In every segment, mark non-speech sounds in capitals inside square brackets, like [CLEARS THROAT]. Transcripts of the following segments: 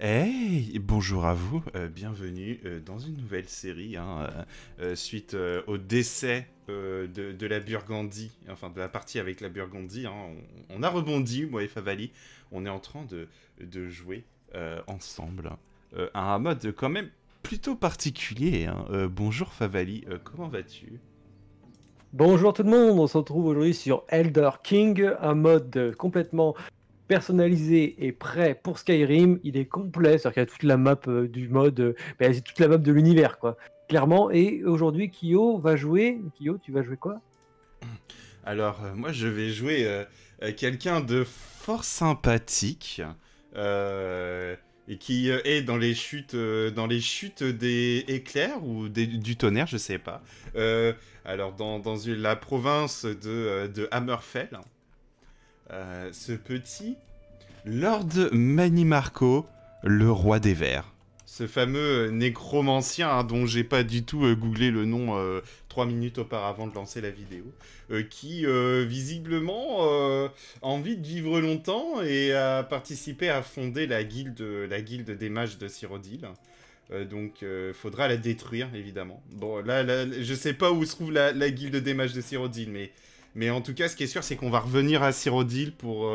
Hey, bonjour à vous, euh, bienvenue euh, dans une nouvelle série hein, euh, suite au décès de, la Burgundie, enfin de la partie avec la Burgundie, hein. on, a rebondi, moi et Favali, on est en train de, jouer ensemble à un mode quand même plutôt particulier. Hein. bonjour Favali, comment vas-tu Bonjour tout le monde, on se retrouve aujourd'hui sur Elder King, un mode complètement personnalisé et prêt pour Skyrim. Il est complet, c'est-à-dire qu'il y a toute la map euh, du mode, c'est euh, ben, toute la map de l'univers, quoi. Clairement. Et aujourd'hui, Kyo va jouer. Kyo, tu vas jouer quoi Alors, euh, moi, je vais jouer quelqu'un de fort sympathique. et qui est dans les chutes, dans les chutes des éclairs ou des, du tonnerre, je sais pas. alors dans, dans, la province de, de Hammerfell, ce petit Lord Manimarco, le roi des vers. Ce fameux nécromancien hein, dont j'ai pas du tout euh, googlé le nom euh, trois minutes auparavant de lancer la vidéo, euh, qui visiblement a envie de vivre longtemps et a participé à fonder la guilde, la guilde des mages de Cyrodiil. donc faudra la détruire évidemment. Bon là, je sais pas où se trouve la, guilde des mages de Cyrodiil mais mais en tout cas, ce qui est sûr, c'est qu'on va revenir à Cyrodiil pour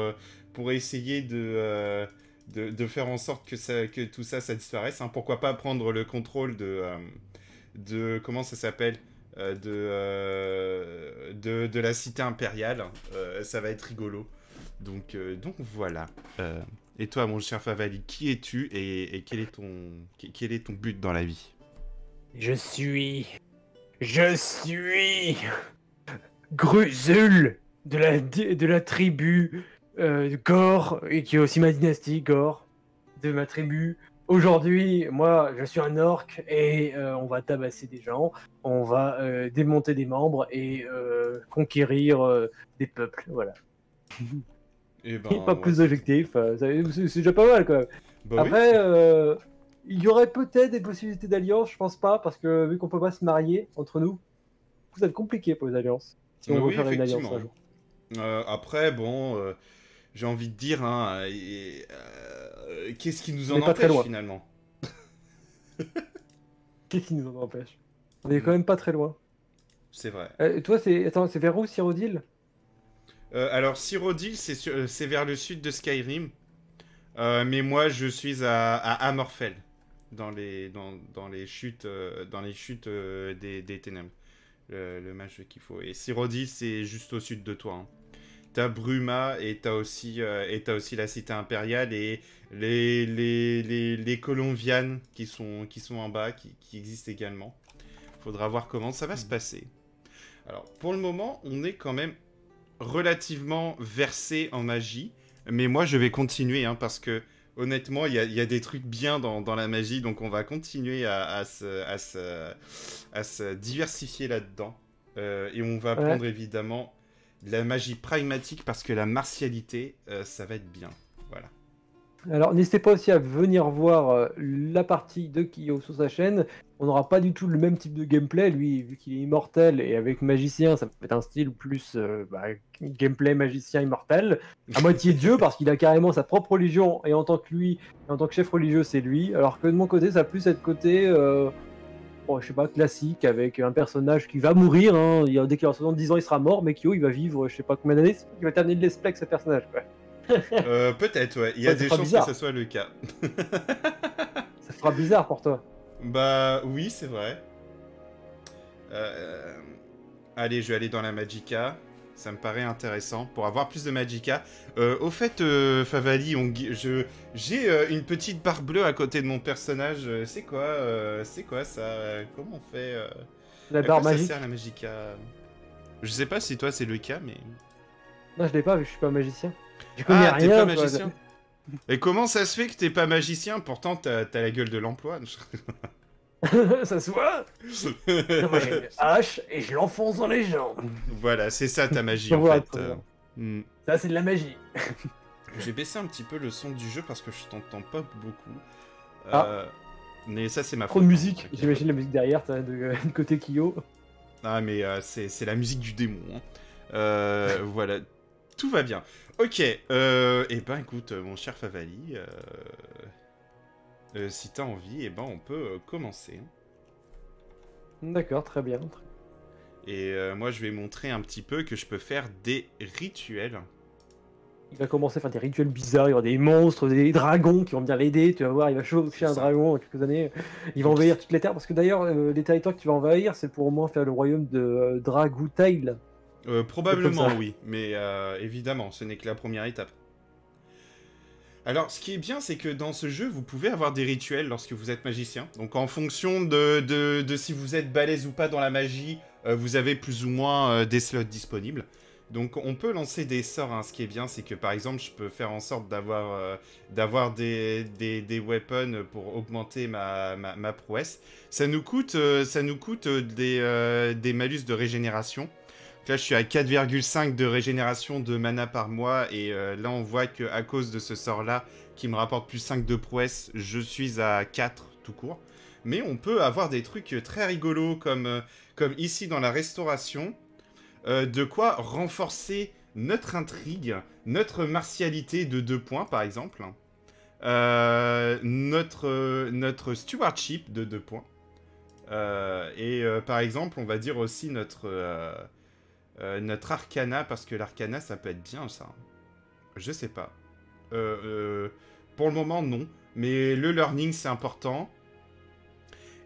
pour essayer euh, de, de, faire en sorte que, ça, que tout ça, ça disparaisse. Hein. Pourquoi pas prendre le contrôle de... Euh, de comment ça s'appelle euh, de, de, la cité impériale. ça va être rigolo. Donc, donc voilà. et toi, mon cher Favali, qui es-tu et, quel, est ton, quel est ton but dans la vie Je suis... Je suis... Gruzul de la, de la tribu euh, Gore, et qui est aussi ma dynastie, Gore, de ma tribu. Aujourd'hui, moi, je suis un orc et euh, on va tabasser des gens, on va euh, démonter des membres et euh, conquérir des peuples. Voilà. [LAUGHS] Eh et ben, pas plus d'objectifs, c'est déjà pas mal quand même. Bah après, il y aurait peut-être des possibilités d'alliance, je pense pas, parce que vu qu'on peut pas se marier entre nous, ça va être compliqué pour les alliances. Si bah on veut faire une alliance jour. après, bon, j'ai envie de dire, hein, euh, [LAUGHS] qu'est-ce qui nous en empêche finalement Qu'est-ce qui nous en empêche On est quand même pas très loin. C'est vrai. Euh, toi, c'est attends, c'est vers où Cyrodiil euh, Alors Cyrodiil, c'est vers le sud de Skyrim. mais moi, je suis à, Amorphel, dans les dans, les chutes dans les chutes des, ténèbres. Le, match qu'il faut. Et Cyrodiil, c'est juste au sud de toi. Hein t'as Bruma et t'as aussi, euh, aussi la cité impériale et les, les, les, Colombianes qui sont, qui sont en bas, qui, qui existent également. Faudra voir comment ça va se hmm. passer. Alors, pour le moment, on est quand même relativement versé en magie. Mais moi, je vais continuer, hein, parce que honnêtement, il y, a des trucs bien dans, la magie, donc on va continuer à, se, diversifier là-dedans. Euh, et on va prendre évidemment de la magie pragmatique parce que la martialité, euh, ça va être bien. Voilà. Alors n'hésitez pas aussi à venir voir euh, la partie de Kyo sur sa chaîne. On n'aura pas du tout le même type de gameplay, lui, vu qu'il est immortel et avec magicien, ça peut être un style plus euh, bah, gameplay magicien immortel, à [LAUGHS] moitié dieu parce qu'il a carrément sa propre religion et en tant que lui, en tant que chef religieux, c'est lui. Alors que de mon côté, ça a plus être côté oh, je sais pas, classique avec un personnage qui va mourir. Hein. dès qu'il aura 70 ans, il sera mort, mais Kyo il va vivre, je sais pas combien d'années, il va terminer de l'esplex, ce personnage. Quoi. [LAUGHS] Euh, peut-être, ouais. Il y a des chances que ce soit le cas. [LAUGHS] ça sera bizarre pour toi. Bah oui, c'est vrai. Euh, allez, je vais aller dans la Magica. Ça me paraît intéressant pour avoir plus de Magica. Euh, au fait, euh, Favali, j'ai euh, une petite barre bleue à côté de mon personnage. C'est quoi C'est quoi ça Comment on fait La barre la Magica Je sais pas si toi c'est le cas, mais. Non, je l'ai pas, vu, je suis pas magicien. ah, Pas Et comment ça se fait que tu t'es pas magicien Pourtant, t'as as la gueule de l'emploi. [LAUGHS] ça se voit j'ai une hache et je l'enfonce dans les jambes. Voilà, c'est ça ta magie [LAUGHS] en fait. Euh, hmm. Ça c'est de la magie. [LAUGHS] j'ai baissé un petit peu le son du jeu parce que je t'entends pas beaucoup. Ah. Euh, mais ça c'est ma faute. de musique, hein, j'imagine la musique derrière, de, euh, côté Kyo. Ah mais c'est la musique du démon. Hein. voilà, tout va bien. Ok, et eh ben écoute mon cher Favali... Euh, si t'as envie, et eh ben, on peut euh, commencer. D'accord, très bien. Et euh, moi, je vais montrer un petit peu que je peux faire des rituels. Il va commencer à faire des rituels bizarres, il y aura des monstres, des dragons qui vont venir l'aider, tu vas voir, il va chauffer un dragon en quelques années, il va envahir toutes les terres, parce que d'ailleurs, les territoires que tu vas envahir, c'est pour au moins faire le royaume de euh, probablement oui, mais évidemment, ce n'est que la première étape. Alors, ce qui est bien, c'est que dans ce jeu, vous pouvez avoir des rituels lorsque vous êtes magicien. Donc, en fonction de, si vous êtes balèze ou pas dans la magie, euh, vous avez plus ou moins euh, des slots disponibles. Donc, on peut lancer des sorts. Hein. Ce qui est bien, c'est que par exemple, je peux faire en sorte d'avoir euh, des, des, weapons pour augmenter ma, ma, prouesse. Ça nous coûte, ça nous coûte des malus de régénération. Là, je suis à 4,5 de régénération de mana par mois. Et euh, là, on voit qu'à cause de ce sort-là, qui me rapporte plus 5 de prouesse, je suis à 4 tout court. Mais on peut avoir des trucs euh, très rigolos, comme, euh, comme ici dans la restauration. de quoi renforcer notre intrigue, notre martialité de 2 points, par exemple. Hein. notre, notre stewardship de 2 points. et par exemple, on va dire aussi notre euh, notre arcana, parce que l'arcana, ça peut être bien, ça. Je sais pas. Euh, euh, pour le moment, non. Mais le learning, c'est important.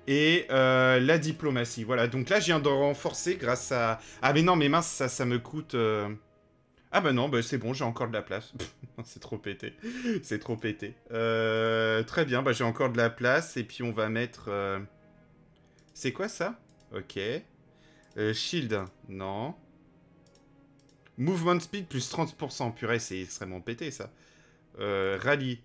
Et la diplomatie, voilà. Donc là, je viens de renforcer grâce à... Ah mais non, mais mince, ça, ça me coûte... Ah bah non, bah, c'est bon, j'ai encore de la place. [LAUGHS] c'est trop pété. C'est trop pété. très bien, bah, j'ai encore de la place. Et puis on va mettre... C'est quoi ça Ok. shield, non. Movement speed plus 30%. Purée, c'est extrêmement pété ça. Euh, rallye.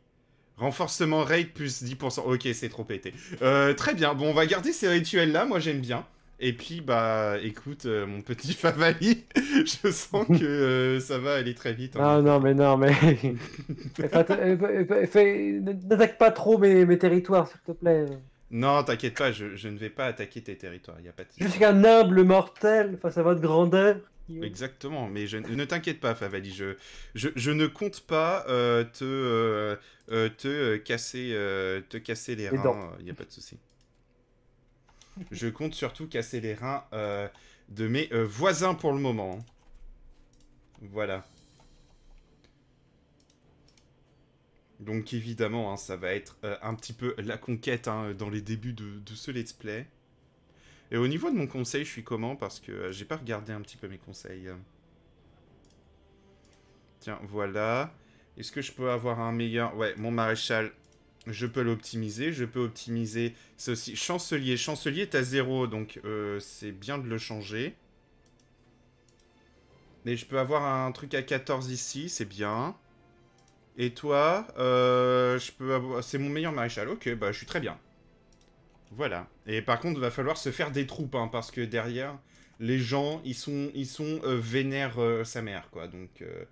Renforcement rate plus 10%. Ok, c'est trop pété. Euh, très bien. Bon, on va garder ces rituels là. Moi, j'aime bien. Et puis, bah, écoute, euh, mon petit [LAUGHS] Favali, je sens que euh, ça va aller très vite. Hein. Non, mais non, mais. [LAUGHS] N'attaque pas trop mes, territoires, s'il te plaît. Non, t'inquiète pas, je, ne vais pas attaquer tes territoires. Y a pas de... Je suis humble mortel face à votre grandeur. Exactement, mais ne t'inquiète pas, Favali, je, je, ne compte pas euh, te, euh, euh, te, casser, te casser les reins, il n'y a pas de souci. je compte surtout casser les reins de mes voisins pour le moment. Voilà. Donc évidemment, hein, ça va être un petit peu la conquête hein, dans les débuts de, ce let's play. Et au niveau de mon conseil, je suis comment Parce que euh, j'ai pas regardé un petit peu mes conseils. Tiens, voilà. Est-ce que je peux avoir un meilleur... Ouais, mon maréchal, je peux l'optimiser. Je peux optimiser ceci. Chancelier. Chancelier est à zéro, donc euh, c'est bien de le changer. Mais je peux avoir un truc à 14 ici, c'est bien. Et toi, euh, C'est mon meilleur maréchal. Ok, bah je suis très bien. Voilà. Et par contre, il va falloir se faire des troupes, hein, parce que derrière, les gens, ils sont, ils sont euh, euh, sa mère, quoi. Donc, euh,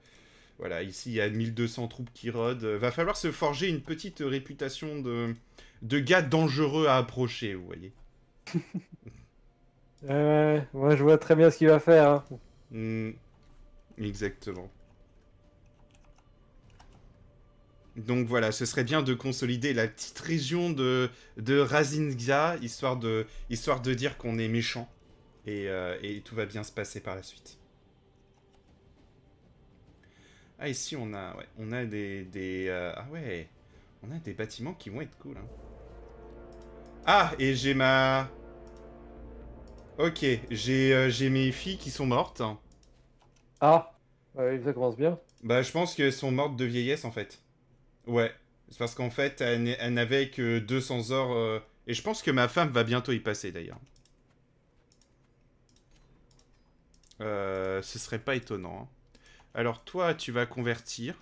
voilà, ici, il y a 1200 troupes qui rôdent. Va falloir se forger une petite réputation de, de gars dangereux à approcher, vous voyez. ouais, [LAUGHS] moi, je vois très bien ce qu'il va faire. Hein. Mm. Exactement. Donc voilà, ce serait bien de consolider la petite région de, de Razinga, histoire de, histoire de dire qu'on est méchant. Et, euh, tout va bien se passer par la suite. Ah, ici, on a, on a des... Euh, ah ouais, on a des bâtiments qui vont être cool. Hein. Ah, et j'ai ma... Ok, euh, j'ai mes filles qui sont mortes. Ah, ça commence bien. Bah, je pense qu'elles sont mortes de vieillesse, en fait. Ouais, c'est parce qu'en fait, elle, n'avait que 200 heures. Euh, et je pense que ma femme va bientôt y passer d'ailleurs. Euh, ce serait pas étonnant. Hein. Alors toi, tu vas convertir.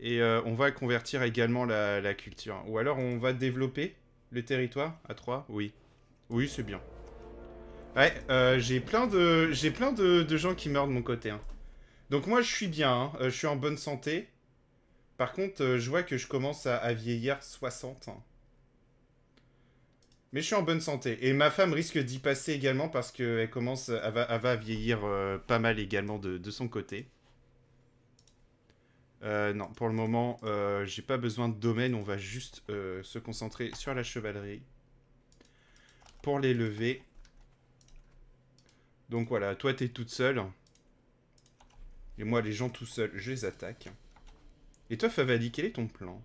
Et euh, on va convertir également la, culture. Ou alors on va développer le territoire à 3 Oui. Oui, c'est bien. Ouais, euh, j'ai plein, de, j'ai plein de, gens qui meurent de mon côté. Hein. Donc moi, je suis bien. Hein. je suis en bonne santé. Par contre, euh, je vois que je commence à, vieillir 60. Mais je suis en bonne santé. Et ma femme risque d'y passer également parce qu'elle commence, elle va, vieillir euh, pas mal également de, son côté. Euh, non, pour le moment, j'ai pas besoin de domaine. On va juste se concentrer sur la chevalerie. Pour les lever. Donc voilà, toi t'es toute seule. Et moi, les gens tout seuls, je les attaque. Et toi, Favali, quel est ton plan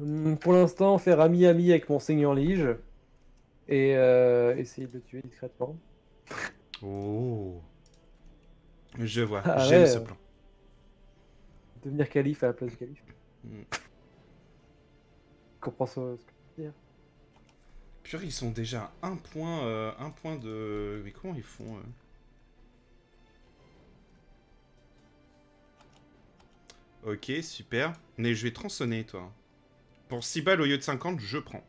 hum, Pour l'instant, faire ami-ami avec mon seigneur Lige. Et euh, essayer de le tuer discrètement. Oh Je vois, ah j'aime ce plan. Devenir calife à la place du calife. Hmm. Comprends ce, que je veux dire. Purée, ils sont déjà un point, euh, un point de. Mais comment ils font euh Ok, super. Mais je vais tronçonner, toi. Pour 6 balles au lieu de 50, je prends.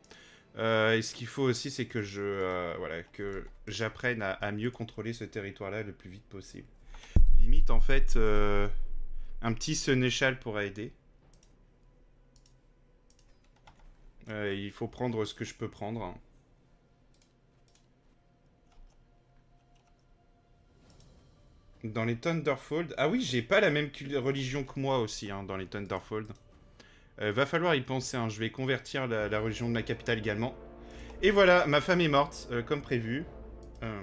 Euh, et ce qu'il faut aussi, c'est que je, euh, voilà, que j'apprenne à, mieux contrôler ce territoire-là le plus vite possible. Limite, en fait, euh, un petit sénéchal pourra aider. il faut prendre ce que je peux prendre. Dans les Thunderfold. Ah oui, j'ai pas la même religion que moi aussi hein, dans les Thunderfold. Euh, va falloir y penser. Hein. Je vais convertir la, religion de ma capitale également. Et voilà, ma femme est morte, euh, comme prévu. Euh,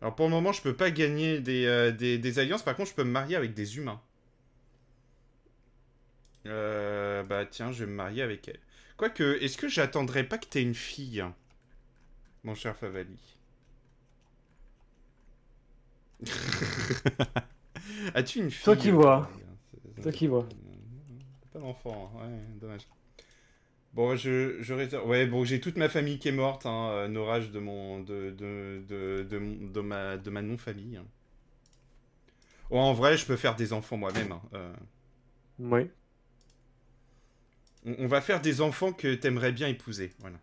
alors pour le moment, je peux pas gagner des, alliances. Par contre, je peux me marier avec des humains. bah tiens, je vais me marier avec elle. Quoique, est-ce que j'attendrai pas que t'aies une fille hein, Mon cher Favali. [LAUGHS] As-tu une fille Toi qui vois. Hein, Toi qui vois. Pas d'enfant, hein. ouais, dommage. Bon, je, je Ouais, bon, j'ai toute ma famille qui est morte, hein, un de mon, de, de, de, de, ma, de ma non-famille. Oh, en vrai, je peux faire des enfants moi-même. Hein, euh. Oui. On, on, va faire des enfants que t'aimerais bien épouser, voilà.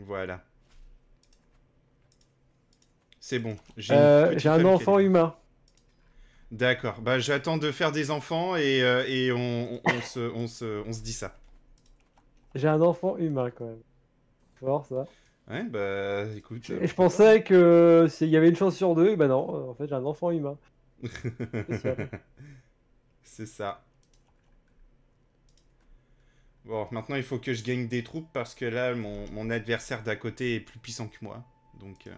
[LAUGHS] voilà. C'est bon. J'ai euh, un enfant humain. D'accord. Bah, j'attends de faire des enfants et, euh, on, se, dit ça. J'ai un enfant humain quand même. ça. Ouais, bah écoute. Et euh, je pensais que s'il y avait une chance sur deux, bah non, en fait j'ai un enfant humain. [LAUGHS] C'est ça. Bon, maintenant il faut que je gagne des troupes parce que là mon, adversaire d'à côté est plus puissant que moi. Donc.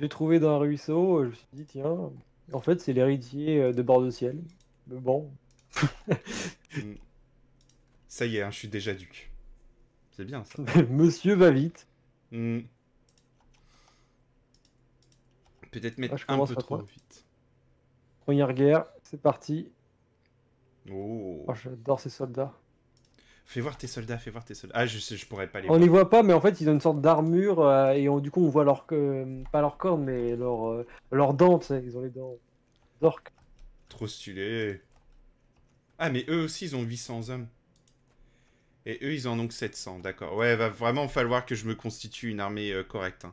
J'ai trouvé dans un ruisseau, euh, je me suis dit, tiens, en fait, c'est l'héritier euh, de Bord de Ciel. Mais bon. [LAUGHS] Mm. ça y est, hein, je suis déjà duc. C'est bien ça. [LAUGHS] Monsieur va vite. Mm. Peut-être mettre ah, un peu trop vite. Première guerre, c'est parti. oh, oh J'adore ces soldats. Fais voir tes soldats, fais voir tes soldats. Ah, je je pourrais pas les on voir. On les voit pas, mais en fait, ils ont une sorte d'armure euh, et du coup, on voit leur. Euh, pas leur cornes, mais euh, leurs dents, tu sais. Ils ont les dents d'orques. Trop stylé. Ah, mais eux aussi, ils ont 800 hommes. Et eux, ils en ont que 700, d'accord. Ouais, va vraiment falloir que je me constitue une armée correcte. Hein.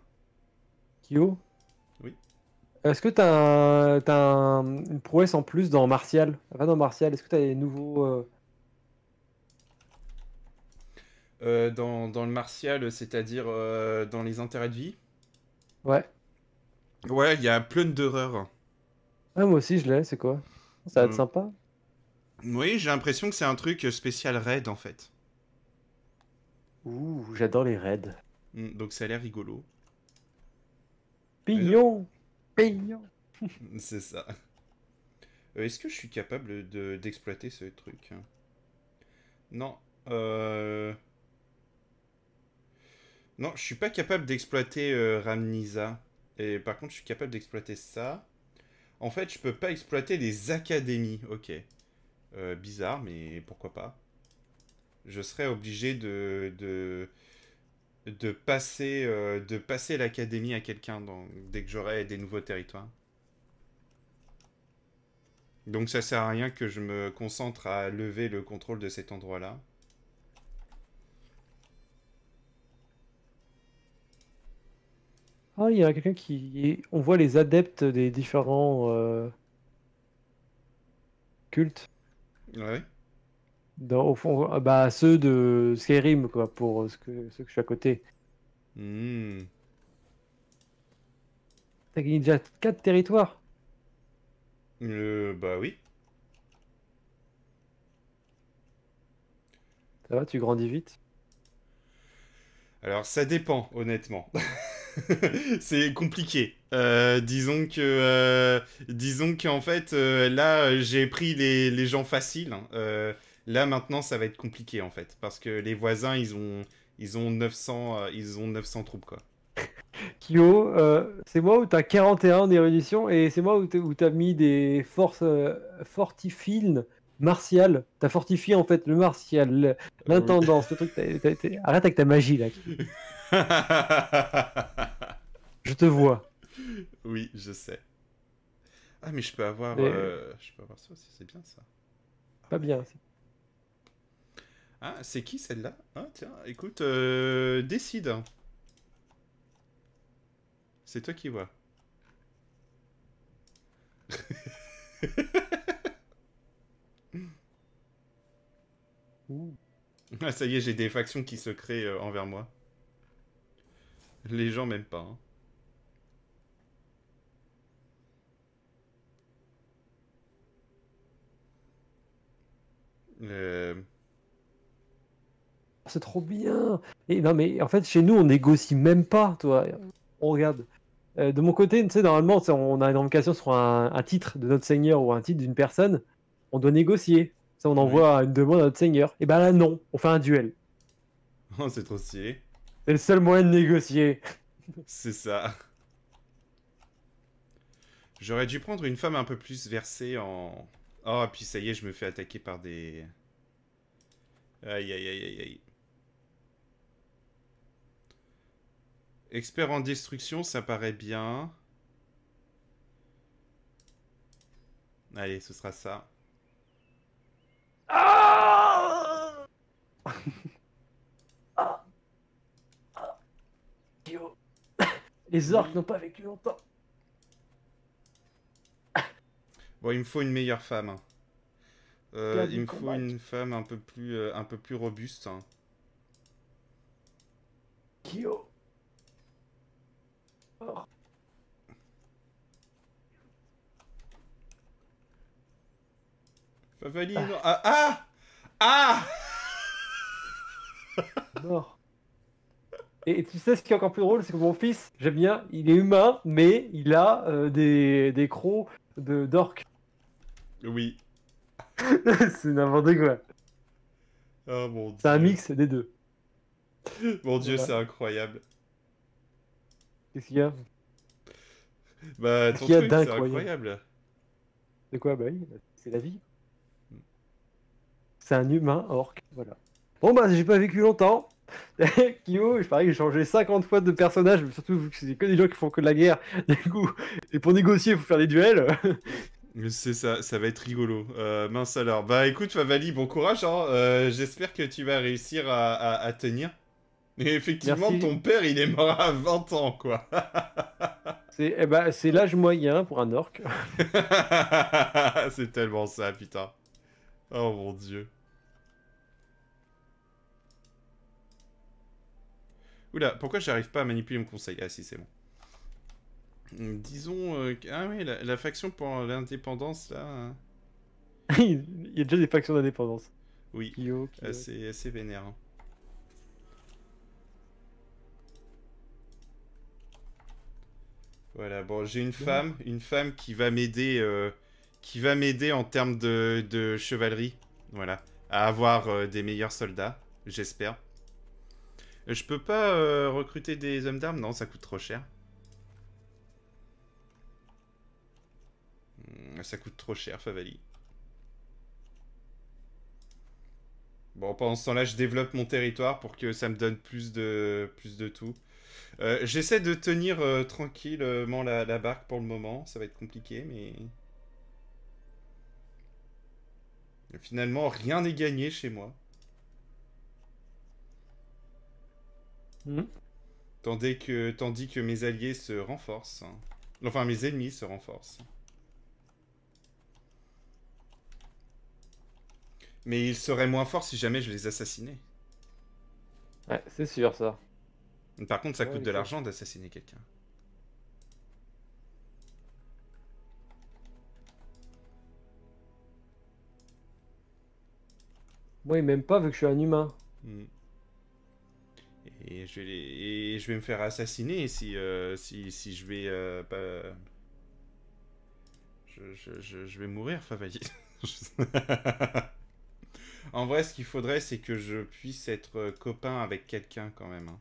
Kyo Oui. Est-ce que t'as un, une prouesse en plus dans Martial Enfin, dans Martial, est-ce que t'as des nouveaux euh, dans, le martial, c'est-à-dire euh, dans les intérêts de vie. Ouais. Ouais, il y a d'horreurs Ah, moi aussi, je l'ai, c'est quoi Ça va être euh, sympa. Oui, j'ai l'impression que c'est un truc spécial raid en fait. Ouh, j'adore les raids. Hmm, donc ça a l'air rigolo. Pignon Pignon [LAUGHS] C'est ça. Est-ce que je suis capable d'exploiter ce truc Non. Euh... Non, je suis pas capable d'exploiter euh, Ramnisa. Et par contre, je suis capable d'exploiter ça. En fait, je peux pas exploiter les académies. Ok. Euh, bizarre, mais pourquoi pas. Je serais obligé de... de, passer, euh, de passer l'académie à quelqu'un dès que j'aurai des nouveaux territoires. Donc ça sert à rien que je me concentre à lever le contrôle de cet endroit-là. Ah, il y a quelqu'un qui. On voit les adeptes des différents euh, cultes. Ouais. Dans, au fond, bah, ceux de Skyrim, quoi, pour ce que, ceux que je suis à côté. Hmm. T'as gagné déjà 4 territoires. Euh, bah oui. Ça va, tu grandis vite. Alors ça dépend, honnêtement. [LAUGHS] [LAUGHS] c'est compliqué. Euh, disons que, euh, disons qu'en fait, euh, là, j'ai pris les, gens faciles. Hein. là, maintenant, ça va être compliqué en fait, parce que les voisins, ils ont, ils ont 900, ils ont 900 troupes quoi. Kyo, c'est moi où t'as 41 d'érudition et c'est moi où t'as mis des forces fortifines, martial. T'as fortifié en fait le martial, ah l'intendance, le... truc. Arrête avec ta magie là. [LAUGHS] je te vois. Oui, je sais. Ah, mais je peux avoir, euh, je peux avoir ça aussi, c'est bien ça. Pas bien. Ah, c'est qui celle-là ah, tiens, écoute, euh, décide. C'est toi qui vois. [LAUGHS] ah, ça y est, j'ai des factions qui se créent euh, envers moi. Les gens m'aiment pas. Hein. Euh. C'est trop bien. Et non mais en fait chez nous on négocie même pas, toi. On regarde. Euh, de mon côté, tu sais normalement on a une invocation sur un, titre de notre seigneur ou un titre d'une personne, on doit négocier. Ça on envoie une demande à notre seigneur. Et ben là non, on fait un duel. [LAUGHS] Oh, c'est trop stylé. C'est le seul moyen de négocier. C'est ça. J'aurais dû prendre une femme un peu plus versée en... Oh, puis ça y est, je me fais attaquer par des... Aïe, aïe, aïe, aïe, aïe. Expert en destruction, ça paraît bien. Allez, ce sera ça. Ah Les orques n'ont pas vécu longtemps. Bon, il me faut une meilleure femme. Hein. Euh, il me faut une femme un peu plus, euh, un peu plus robuste. Hein. Kyo. Oh. ah. Ah Ah, ah Mort. Et, tu sais, ce qui est encore plus drôle, c'est que mon fils, j'aime bien, il est humain, mais il a euh, des, crocs de d'orc Oui. [LAUGHS] c'est n'importe quoi. Oh, mon C'est un mix des deux. Mon Dieu, c'est incroyable. Qu'est-ce qu'il y a Bah, ton truc, c'est incroyable. C'est quoi Bah c'est la vie. C'est un humain orc, voilà. Bon bah, j'ai pas vécu longtemps. Kyo, [LAUGHS] oh, je parie, j'ai changé 50 fois de personnage, surtout vu que c'est que des gens qui font que de la guerre. [LAUGHS] Du coup, et pour négocier, il faut faire des duels. [LAUGHS] Mais C'est ça, ça va être rigolo. Euh, mince alors. Bah écoute, Favali, bon courage. Hein. Euh, j'espère que tu vas réussir à, tenir. Et effectivement, ton père, il est mort à 20 ans, quoi. Eh ben, c'est l'âge moyen pour un orc. c'est tellement ça, putain. Oh mon dieu. Oula, pourquoi j'arrive pas à manipuler mon conseil Ah si, c'est bon. Disons... Euh, ah oui, la, faction pour l'indépendance, là... Hein. [LAUGHS] Il y a déjà des factions d'indépendance. Oui, assez, assez vénère. Hein. Voilà, bon, j'ai une femme, une femme qui va m'aider, euh, qui va m'aider en termes de, chevalerie, voilà, à avoir euh, des meilleurs soldats, j'espère. Je peux pas euh, recruter des hommes d'armes Non, ça coûte trop cher. Hmm, ça coûte trop cher, Favali. Bon, pendant ce temps-là, je développe mon territoire pour que ça me donne plus de, plus de tout. Euh, j'essaie de tenir euh, tranquillement la barque pour le moment. Ça va être compliqué, mais... Finalement, rien n'est gagné chez moi. Hmm. Tandis, que, mes alliés se renforcent. Enfin, mes ennemis se renforcent. Mais ils seraient moins forts si jamais je les assassinais. Ouais, c'est sûr ça. Par contre, ça coûte de l'argent d'assassiner quelqu'un. Oui, même pas vu que je suis un humain. Hmm et je vais, me faire assassiner si, euh, si, je vais euh, Je, vais mourir, [LAUGHS] en vrai, ce qu'il faudrait, c'est que je puisse être euh, copain avec quelqu'un quand même. Hein.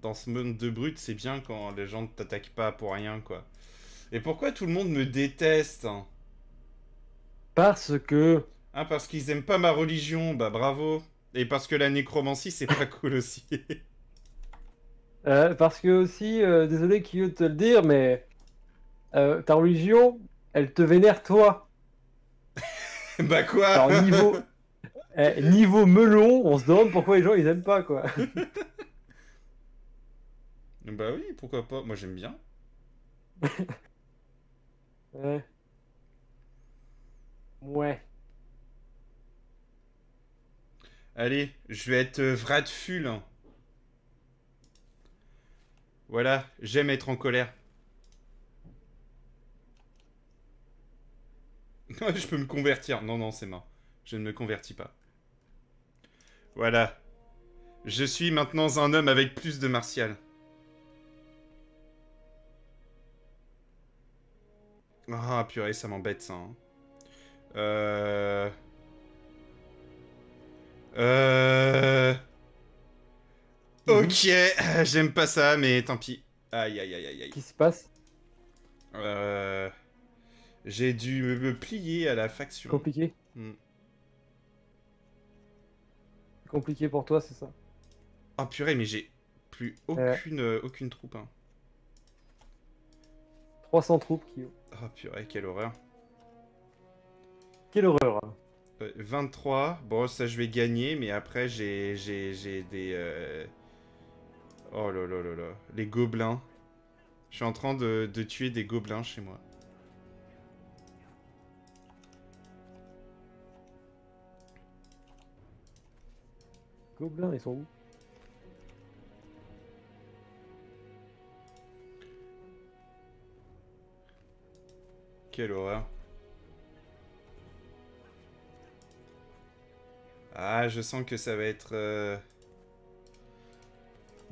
Dans ce monde de brut, c'est bien quand les gens ne t'attaquent pas pour rien, quoi. Et pourquoi tout le monde me déteste hein? Parce que... Ah, parce qu'ils aiment pas ma religion, bah bravo et parce que la nécromancie, c'est pas [LAUGHS] cool aussi. Euh, parce que aussi, euh, désolé qui veut te le dire, mais euh, ta religion, elle te vénère toi. [LAUGHS] bah quoi niveau... [LAUGHS] Eh, niveau melon, on se demande pourquoi les gens ils aiment pas quoi. bah oui, pourquoi pas Moi j'aime bien. ouais. Ouais. Allez, je vais être euh, ful. Voilà, j'aime être en colère. [LAUGHS] je peux me convertir. Non, non, c'est mort. Je ne me convertis pas. Voilà. Je suis maintenant un homme avec plus de martial. Ah, purée, ça m'embête, ça. Hein. Euh... Euh... Ok, [LAUGHS] j'aime pas ça, mais tant pis. Aïe, aïe, aïe, aïe, aïe. Qui se passe euh... J'ai dû me, plier à la faction. Compliqué. Hmm. Compliqué pour toi, c'est ça oh, purée, mais j'ai plus aucune, euh, aucune troupe. Hein. 300 troupes, Kyo. Ah oh, purée, quelle horreur. Quelle horreur. 23. Euh, bon, ça, je vais gagner, mais après, j'ai des... Euh, oh là là là là. Les gobelins. Je suis en train de, de tuer des gobelins chez moi. Gobelins, ils sont où Quelle horreur. Ah, je sens que ça va être... Euh,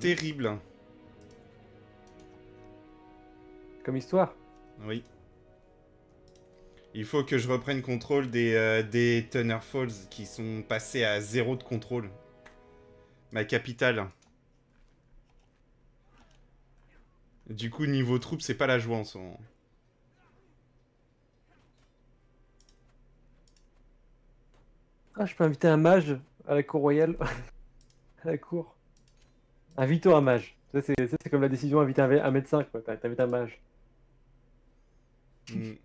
terrible. Hein. Comme histoire Oui. Il faut que je reprenne contrôle des, euh, des Thunder Falls qui sont passés à zéro de contrôle. Ma capitale. Du coup, niveau troupe, c'est pas la joie en ce Ah, je peux inviter un mage à la cour royale. [LAUGHS] à la cour. Invite-toi un mage. C'est comme la décision inviter un, médecin, quoi. T'invites un mage. 50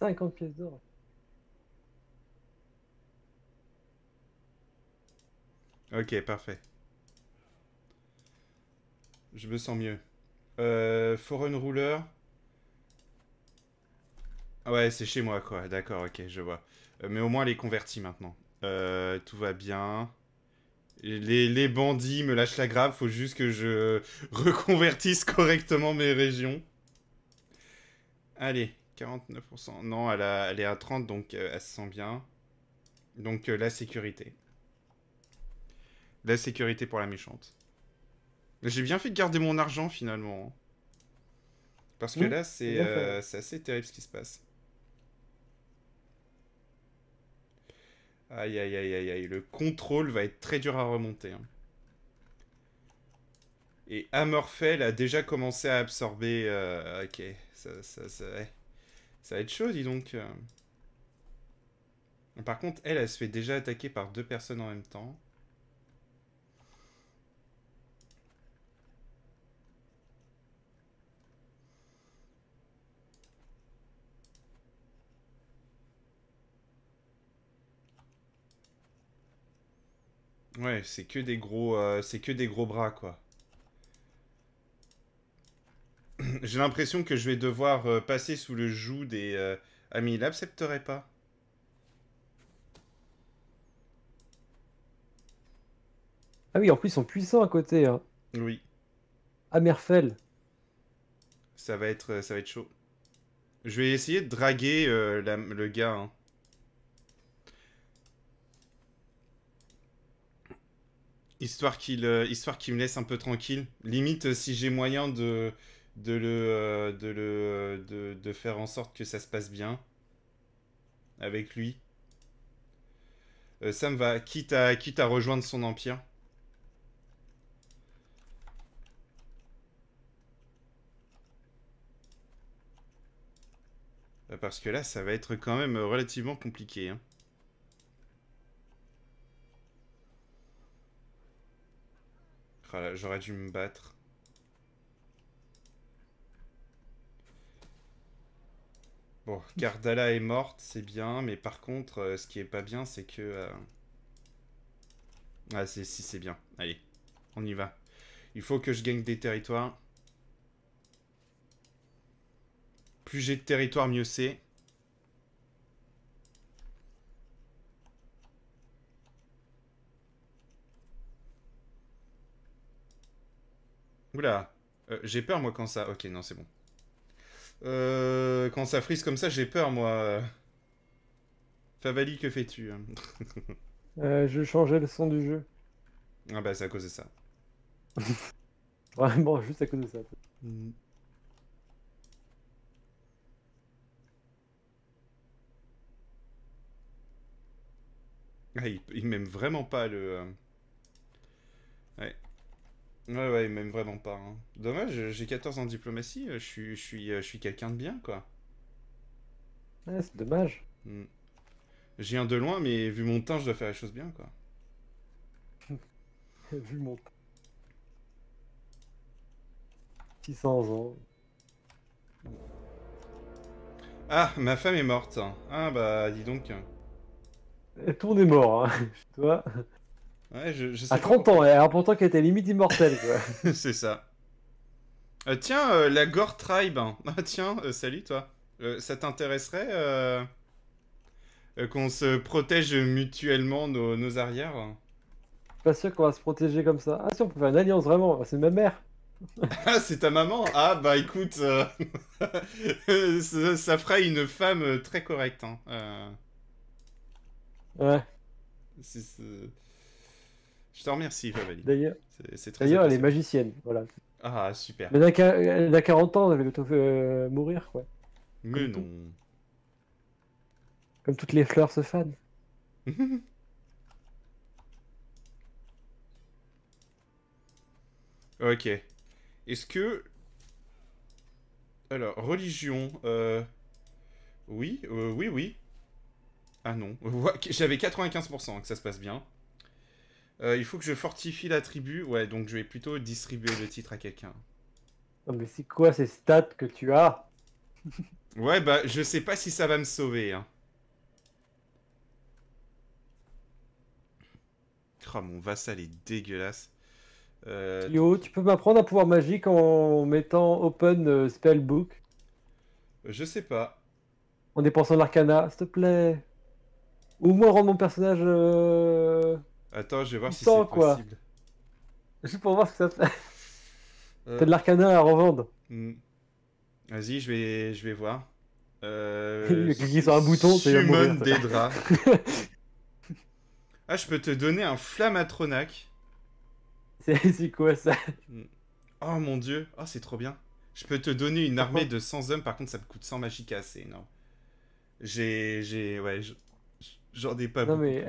hmm. pièces d'or. Ok, parfait. Je me sens mieux. Euh, Foreign Ruler. Ah ouais, c'est chez moi, quoi. D'accord, ok, je vois. Euh, mais au moins, elle est convertie maintenant. Euh, tout va bien. Les, bandits me lâchent la grave, faut juste que je [LAUGHS] reconvertisse correctement mes régions. Allez, 49%. Non, elle, est à 30, donc euh, elle se sent bien. Donc la sécurité. La sécurité pour la méchante. J'ai bien fait de garder mon argent finalement. Parce que là, c'est assez terrible ce qui se passe. Aïe, aïe, aïe, aïe, aïe. Le contrôle va être très dur à remonter. Hein. Et Amorphel a déjà commencé à absorber... Euh, ok, ça, ça, ça, va être chaud, dis donc. Par contre, elle, elle se fait déjà attaquer par deux personnes en même temps. Ouais, c'est que des gros, euh, c'est que des gros bras quoi. [CLEARS THROAT] J'ai l'impression que je vais devoir euh, passer sous le joug des euh, amis. Il n'accepterait pas. Ah oui, en plus ils sont puissants à côté. Hein. Oui. Amerfel. Ça va être, ça va être chaud. Je vais essayer de draguer le gars. Hein. histoire qu'il euh, histoire me laisse un peu tranquille. Limite, euh, si j'ai moyen de, de, le, euh, de, faire en sorte que ça se passe bien avec lui. ça me va, quitte à, quitte à rejoindre son empire. Bah, parce que là, ça va être quand même relativement compliqué. Hein. Voilà, j'aurais dû me battre. Bon, Gardala est morte, c'est bien, mais par contre, euh, ce qui est pas bien, c'est que... Euh, ah Ah, si, c'est bien. Allez, on y va. Il faut que je gagne des territoires. Plus j'ai de territoires, mieux c'est. Oula. Euh, j'ai peur, moi, quand ça... Ok, non, c'est bon. Euh, quand ça frise comme ça, j'ai peur, moi. Favali, que fais-tu hein [LAUGHS] euh, Je changeais le son du jeu. Ah bah, ça à cause de ça. Bon [LAUGHS] juste à cause de ça. Mm. Ah, il m'aime vraiment pas le... Ouais. Ouais, ouais, même vraiment pas. Hein. Dommage, euh, j'ai 14 en diplomatie, euh, je suis, euh, je suis, quelqu'un de bien, quoi. Ouais, c'est dommage. Hmm. J'ai un de loin, mais vu mon teint, je dois faire les choses bien, quoi. [LAUGHS] Vu mon 600 ans. Ah, ma femme est morte. Ah, bah, dis donc. tout tout, monde est mort, hein. [LAUGHS] Toi Ouais, je, à 30 ans, et hein, pourtant qu'elle était limite immortelle. [LAUGHS] c'est ça. Euh, tiens, euh, la Gore Tribe. Hein. Ah, tiens, euh, salut toi. ça t'intéresserait qu'on se protège mutuellement nos, arrières hein? Pas sûr qu'on va se protéger comme ça. Ah si, on peut faire une alliance vraiment, bah, c'est ma mère. ah, c'est ta maman Ah, bah écoute, [LAUGHS] ça, ferait une femme très correcte. Ouais. C'est... Je te remercie, Favali. D'ailleurs, D'ailleurs elle est magicienne. Voilà. Ah, super. Mais elle a 40 ans, elle va plutôt euh, mourir, quoi. Mais non. Comme toutes les fleurs se fanent. [LAUGHS] ok. Est-ce que. Alors, religion. Euh, oui, euh, oui, oui. Ah non. [LAUGHS] J'avais 95% hein, que ça se passe bien. Euh, il faut que je fortifie la tribu. Ouais, donc je vais plutôt distribuer le titre à quelqu'un. Non, mais c'est quoi ces stats que tu as [LAUGHS] Ouais, bah je sais pas si ça va me sauver. Hein. Oh, mon vassal est dégueulasse. Euh, Yo, tu peux m'apprendre un pouvoir magique en mettant open euh, spellbook Je sais pas. En dépensant l'arcana, s'il te plaît. Ou moi rendre mon personnage. Attends, je vais voir si c'est possible. Juste pour voir ce que ça fait. Euh. T'as de l'arcana à revendre. Hmm. Vas-y, je vais, je vais voir. Euh... Cliquer [LAUGHS] sur un bouton, c'est Summon des draps. [LAUGHS] ah, je peux te donner un Flamatronac. C'est quoi ça hmm. Oh mon dieu, oh c'est trop bien. Je peux te donner une armée de 100 hommes, par contre ça me coûte 100 magica, assez. Non, J'ai, j'ai, ouais, j'en ai pas non, beaucoup. Mais,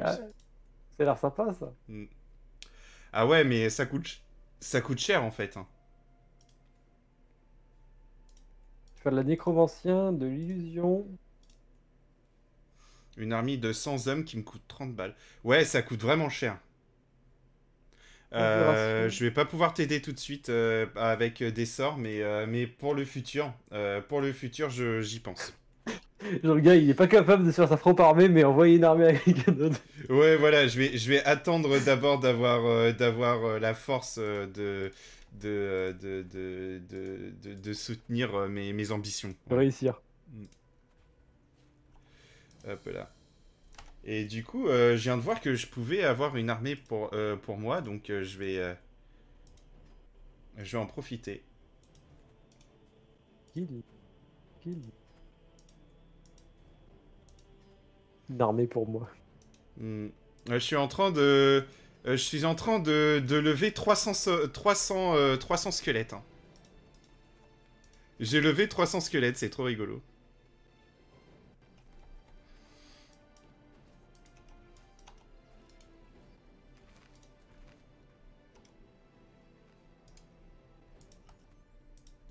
c'est l'air sympa ça. Mm. Ah ouais, mais ça coûte, ça coûte cher en fait. Hein. Tu Faire de la nécromancien, de l'illusion. Une armée de 100 hommes qui me coûte 30 balles. Ouais, ça coûte vraiment cher. Ah, euh, je vais pas pouvoir t'aider tout de suite euh, avec des sorts, mais, euh, mais pour le futur, pour le futur, j'y pense. Genre le gars, il est pas capable de se faire sa propre armée, mais envoyer une armée avec quelqu'un d'autre. Ouais, voilà, je vais, je vais attendre d'abord d'avoir euh, d'avoir euh, la force euh, de, de, de, de, de, soutenir mes, mes ambitions. Réussir. Mm. Hop là. Et du coup, je viens de voir que je pouvais avoir une armée pour, pour moi, donc je vais... je vais en profiter. Kill. Kill. d'armée pour moi. Hmm. Euh, je suis en train de. Euh, je suis en train de, de lever 300, 300, 300 squelettes. Hein. J'ai levé 300 squelettes, c'est trop rigolo.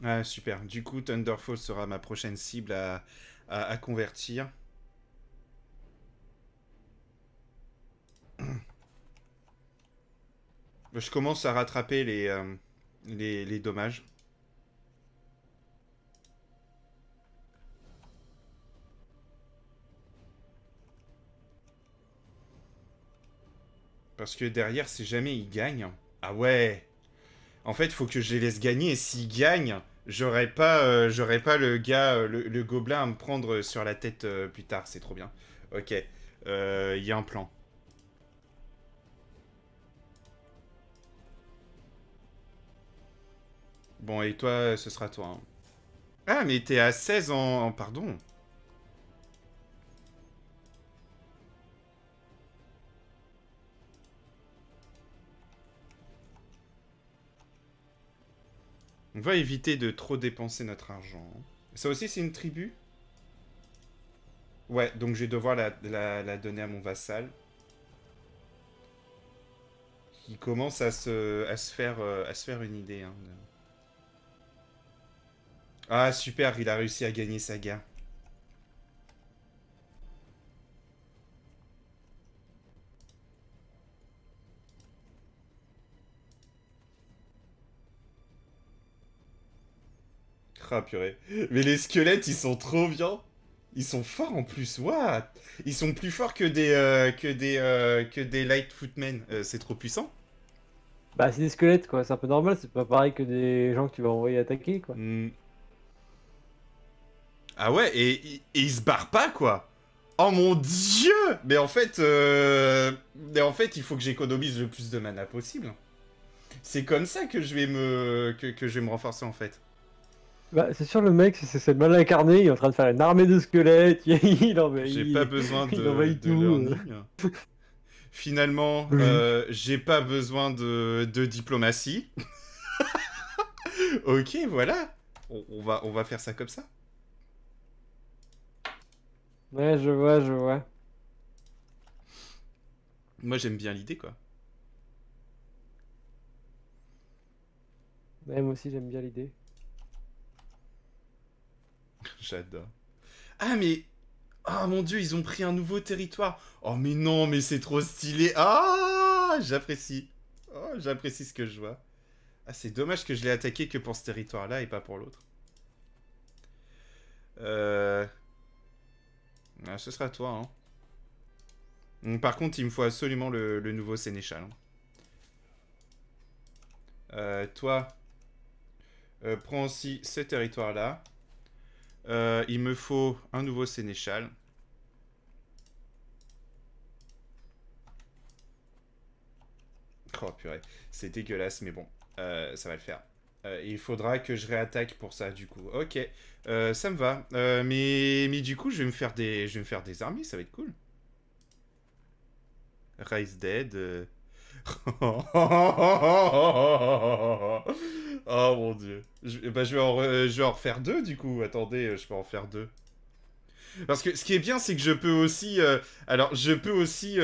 Ah, super. Du coup, Thunderfall sera ma prochaine cible à, à convertir. Bah, je commence à rattraper euh, les, les, dommages. Parce que derrière, si jamais ils gagnent... Ah ouais En fait, faut que je les laisse gagner. Et s'ils gagnent, j'aurai pas, euh, pas le gars, euh, le, gobelin à me prendre sur la tête plus tard. C'est trop bien. Ok. Il y a un plan. Bon, et toi, ce sera toi. Hein. Ah, mais t'es à 16 en... en... Pardon. On va éviter de trop dépenser notre argent. Ça aussi, c'est une tribu Ouais, donc je vais devoir la, donner à mon vassal. Qui commence à se, à se, faire, euh, à se faire une idée. Hein, ah, super, il a réussi à gagner sa guerre. Ah purée. Mais les squelettes, ils sont trop bien. Ils sont forts en plus. What Ils sont plus forts que des euh, que des euh, que des light footmen. Euh, c'est trop puissant. Bah c'est des squelettes quoi. C'est un peu normal. C'est pas pareil que des gens que tu vas envoyer attaquer quoi. Hmm. Ah ouais, et, il se barre pas, quoi Oh mon dieu Mais en fait, euh, Mais en fait, il faut que j'économise le plus de mana possible. C'est comme ça que je vais me que, je vais me renforcer en fait. Bah, c'est sûr le mec, c'est cette mal incarné, il est en train de faire une armée de squelettes, [LAUGHS] il envahit. J'ai pas besoin [LAUGHS] de, euh. [LAUGHS] Finalement, euh, j'ai pas besoin de, diplomatie. ok, voilà. on, va on va faire ça comme ça. Ouais, je vois, je vois. Moi, j'aime bien l'idée, quoi. Ouais, moi aussi, j'aime bien l'idée. [LAUGHS] J'adore. Ah, mais... Ah, mon Dieu, ils ont pris un nouveau territoire. Oh, mais non, mais c'est trop stylé. Ah, j'apprécie. Oh, j'apprécie ce que je vois. Ah, c'est dommage que je l'ai attaqué que pour ce territoire-là et pas pour l'autre. Euh... Ah, ce sera toi. Hein. Mm, par contre, il me faut absolument le, nouveau sénéchal. Hein. Euh, toi, euh, prends aussi ce territoire là euh, il me faut un nouveau sénéchal. Oh purée, c'est dégueulasse, mais bon, ça va le faire. Euh, il faudra que je réattaque pour ça, du coup. Ok, euh, ça me va. Euh, mais, mais du coup, je vais me faire des, je vais me faire des armées, ça va être cool. Rise Dead. [LAUGHS] oh mon dieu. Je, bah, je, vais en je vais refaire deux, du coup. Attendez, je peux en faire deux. Parce que ce qui est bien, c'est que je peux aussi, alors je peux aussi,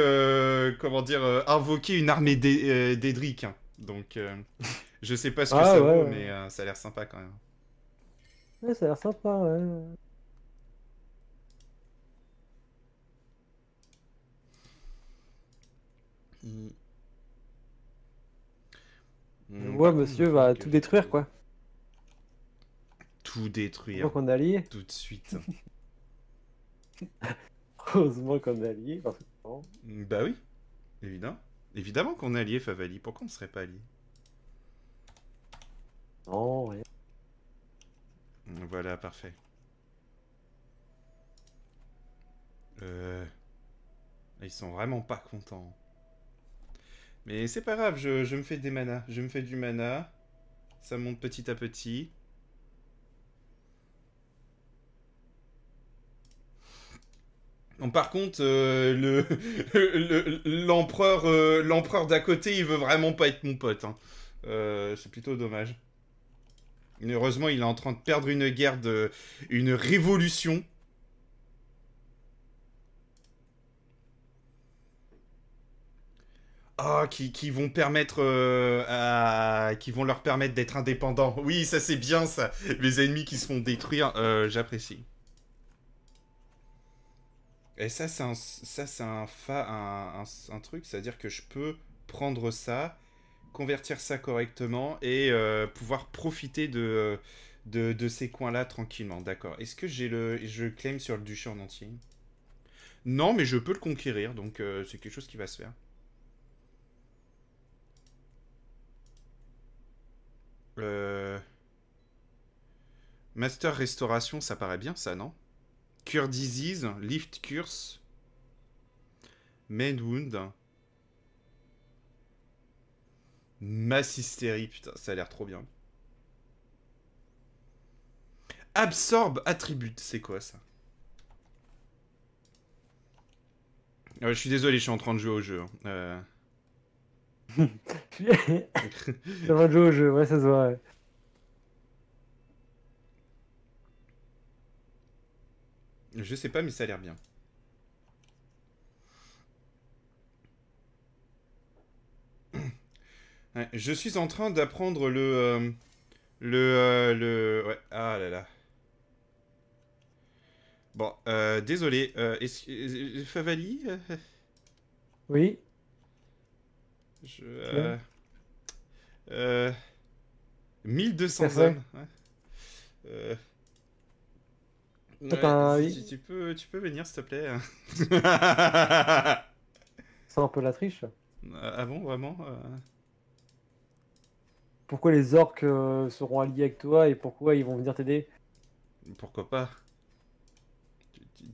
comment dire, invoquer une armée d'Edric. Hein. Donc, euh, [LAUGHS] je sais pas ce que ah, ça vaut, mais euh, ça a l'air sympa quand même. Ouais, ça a l'air sympa, ouais. Moi, mm. monsieur va tout euh, détruire, quoi. Tout détruire. Heureusement qu'on Tout de suite. [LAUGHS] Heureusement qu'on a lié. Mm, bah oui, évidemment. Évidemment qu'on est allié, Favali. Pourquoi on ne serait pas allié Non, rien. Voilà, parfait. Euh, ils sont vraiment pas contents. Mais c'est pas grave, je, je me fais des manas. Je me fais du mana. Ça monte petit à petit. Par contre, euh, [LAUGHS] euh, l'empereur d'à côté, il veut vraiment pas être mon pote. Hein. Euh, c'est plutôt dommage. heureusement, il est en train de perdre une guerre de... une révolution. Ah, qui, vont permettre qui vont leur permettre d'être indépendants. Oui, ça c'est bien ça. Les ennemis qui se font détruire, j'apprécie. Et ça, c'est un, ça, c'est un, un, truc, c'est-à-dire que je peux prendre ça, convertir ça correctement et euh, pouvoir profiter de, de, ces coins-là tranquillement. D'accord. Est-ce que j'ai le, je claim sur le duché en entier Non, mais je peux le conquérir, donc euh, c'est quelque chose qui va se faire. Euh, Master Restauration, ça paraît bien, ça, non Cure Disease, Lift Curse, Main Wound, Mass Hysterie, putain, ça a l'air trop bien. Absorbe Attribute, c'est quoi ça ah Je suis désolé, je suis en train de jouer au jeu. Hein. Euh. [LAUGHS] je suis en train de jouer au jeu, ouais, ça se voit. Je sais pas, mais ça a l'air bien. [CLEARS THROAT] je suis en train d'apprendre le... Euh, le... Euh, le... Ouais. Ah là là. Bon, euh, désolé. Favali Oui Je... 1200 hommes. Ouais tu, peux, venir, s'il te plaît. C'est [LAUGHS] un peu la triche. Euh, ah bon, vraiment euh. Pourquoi les orques euh, seront alliés avec toi et pourquoi ils vont venir t'aider Pourquoi pas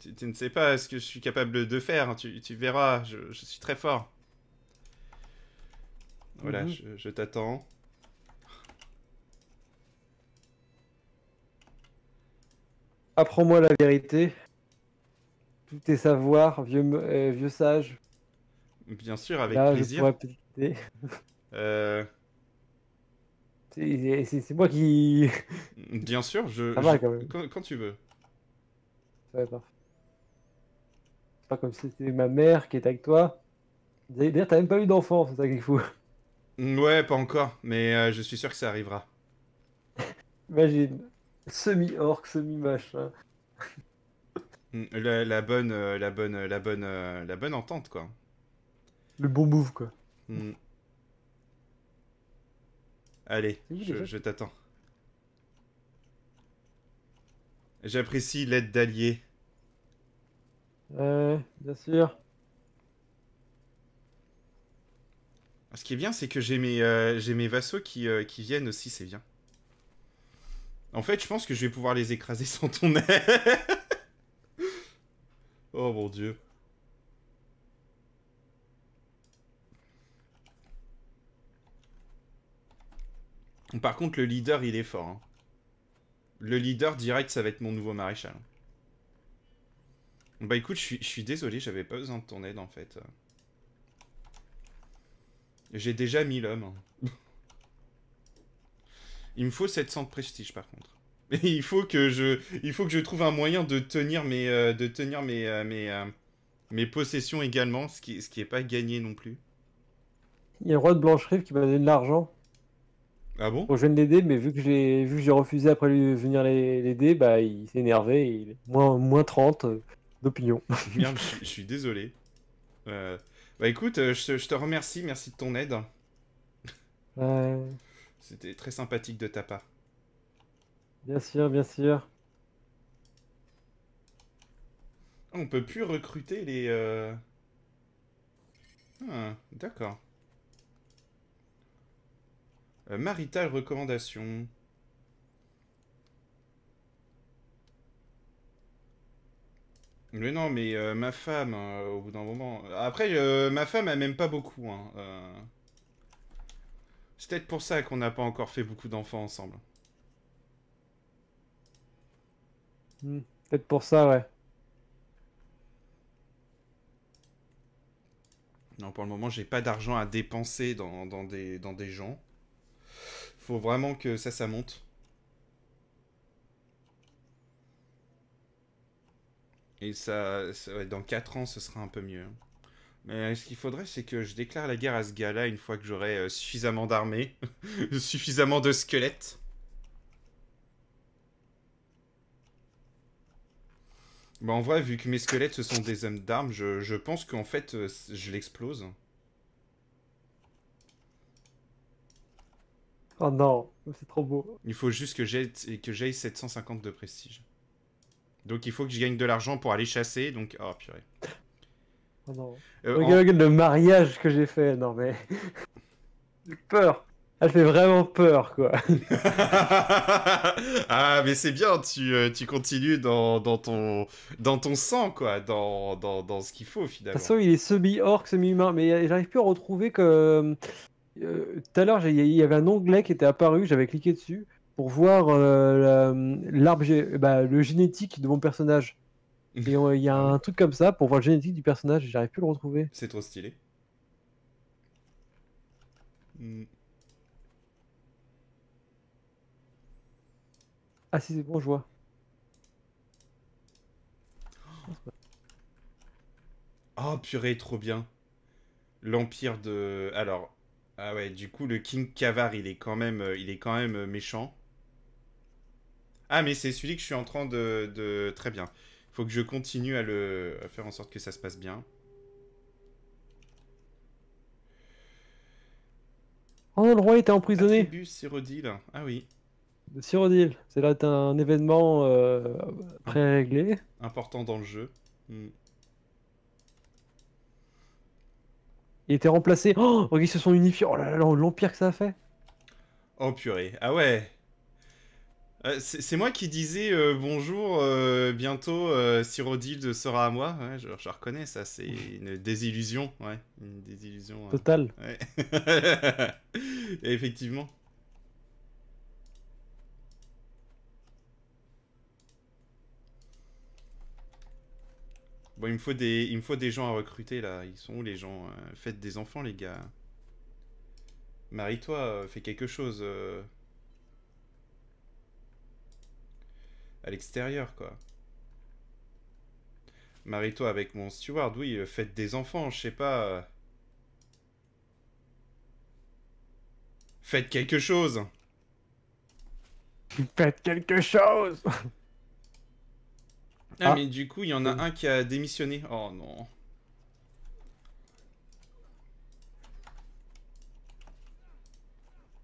tu, ne sais pas ce que je suis capable de faire, hein. tu, verras, je, suis très fort. Voilà, mhm. je t'attends. Apprends-moi la vérité. Tous tes savoirs, vieux, euh, vieux sage. Bien sûr, avec Là, plaisir. [LAUGHS] euh... C'est moi qui. [LAUGHS] Bien sûr, je. quand, tu veux. parfait. C'est pas comme si c'était ma mère qui était avec toi. D'ailleurs, t'as même pas eu d'enfant, c'est ça qui est fou. Ouais, pas encore, mais euh, je suis sûr que ça arrivera. [LAUGHS] Imagine semi-orc, semi-machin. Mm, la, bonne, euh, la bonne, euh, la bonne, euh, la bonne entente, quoi. Le bon move, quoi. Mm. Allez, je, t'attends. J'apprécie l'aide d'alliés. Ouais, bien sûr. Ce qui est bien, c'est que j'ai mes, mes vassaux qui, qui viennent aussi, c'est bien. En fait, je pense que je vais pouvoir les écraser [LAUGHS] sans ton aide. oh mon dieu. Par contre, le leader, il est fort. Hein. Le leader, direct, ça va être mon nouveau maréchal. Bah écoute, je suis, je suis désolé, j'avais pas besoin de ton aide, en fait. J'ai déjà mis l'homme. Hein. Il me faut 700 de prestige par contre. Mais [LAUGHS] il faut que je, il faut que je trouve un moyen de tenir mes, euh, de tenir mes, euh, euh, mes, possessions également, ce qui, ce qui est pas gagné non plus. Il y a le roi de Blancherive qui m'a donné de l'argent. Ah bon Je viens de l'aider, mais vu que j'ai, vu j'ai refusé après lui venir l'aider, bah il s'est énervé, moins, moins 30 d'opinion. [LAUGHS] Merde, je, suis désolé. bah écoute, je, je te remercie, merci de ton aide. Euh... C'était très sympathique de ta part. Bien sûr, bien sûr. On peut plus recruter les. Euh, ah, d'accord. Euh, marital recommandation. Mais non, mais euh, ma femme, au bout d'un moment. Après, ma femme elle m'aime pas beaucoup. Hein, c'est peut-être pour ça qu'on n'a pas encore fait beaucoup d'enfants ensemble. Hmm, peut-être pour ça, ouais. Non, pour le moment, j'ai pas d'argent à dépenser dans, des, dans des gens. Faut vraiment que ça, ça monte. Et ça, dans 4 ans, ce sera un peu mieux. Hein. Mais euh, ce qu'il faudrait, c'est que je déclare la guerre à ce gars-là une fois que j'aurai euh, suffisamment d'armées, [LAUGHS] suffisamment de squelettes. Bah en vrai, vu que mes squelettes, ce sont des hommes d'armes, je, pense qu'en fait, euh, je l'explose. Oh non, c'est trop beau. Il faut juste que j'aille 750 de prestige. Donc il faut que je gagne de l'argent pour aller chasser, donc... Oh purée. Oh euh, le mariage que j'ai fait, non mais. [LAUGHS] peur Elle fait vraiment peur, quoi. [LAUGHS] ah, mais c'est bien, tu, euh, tu continues dans, dans, ton, dans ton sang, quoi, dans, dans, dans ce qu'il faut finalement. De toute façon, il est semi-orc, semi-humain, mais j'arrive plus à retrouver que. Euh, tout à l'heure, il y avait un onglet qui était apparu, j'avais cliqué dessus pour voir l'arbre, bah, le génétique de mon personnage. Euh, il y a un truc comme ça pour voir le génétique du personnage, j'arrive plus à le retrouver. C'est trop stylé. Hmm. Ah si c'est bon, je vois. Oh purée, trop bien. L'empire de... Alors... Ah ouais, du coup, le King Kavar il est quand même, euh, il est quand même euh, méchant. Ah mais c'est celui que je suis en train de... de... Très bien. Faut que je continue à, le, faire en sorte que ça se passe bien. Oh, le roi était emprisonné. Attribut Ah oui. Cyrodiil, c'est là un événement euh, pré-réglé. Important dans le jeu. Hmm. Il était remplacé. Oh, oh, ils se sont unifiés. Oh là là, l'empire que ça a fait. Oh purée. Ah ouais. Euh, c'est moi qui disais euh, bonjour, euh, bientôt euh, Cyrodiil sera à moi. je, reconnais ça, c'est une désillusion. Ouais, une désillusion. Totale. [LAUGHS] Effectivement. Bon, il me faut des, il me faut des gens à recruter là. Ils sont où les gens Faites des enfants, les gars. Marie-toi, fais quelque chose. à l'extérieur, quoi. Marie-toi avec mon steward, oui, euh, faites des enfants, je sais pas. Euh. Faites quelque chose [LAUGHS] Faites quelque chose ah, ah, mais du coup, il y en a un qui a démissionné. Oh non.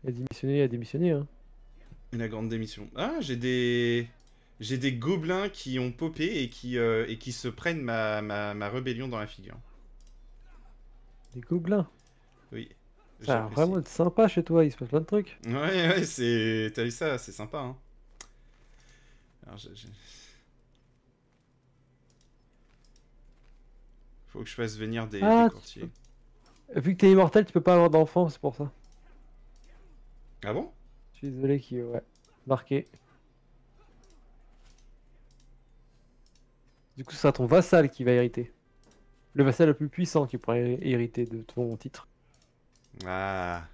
Il a démissionné, il a démissionné. Hein. Une grande démission. Ah, j'ai des j'ai des gobelins qui ont popé et qui, euh, et qui se prennent ma, ma, rébellion dans la figure. Des gobelins Oui. vraiment sympa chez toi, il se passe plein de trucs. Ouais, ouais, c'est. T'as vu ça, c'est sympa. Hein. Faut que je fasse venir des, ah, courtiers. Vu que t'es immortel, tu peux pas avoir d'enfants, c'est pour ça. Ah bon Je suis désolé qui. Ouais, marqué. Du coup, ce sera ton vassal qui va hériter. Le vassal le plus puissant qui pourrait hériter de ton titre. Ah.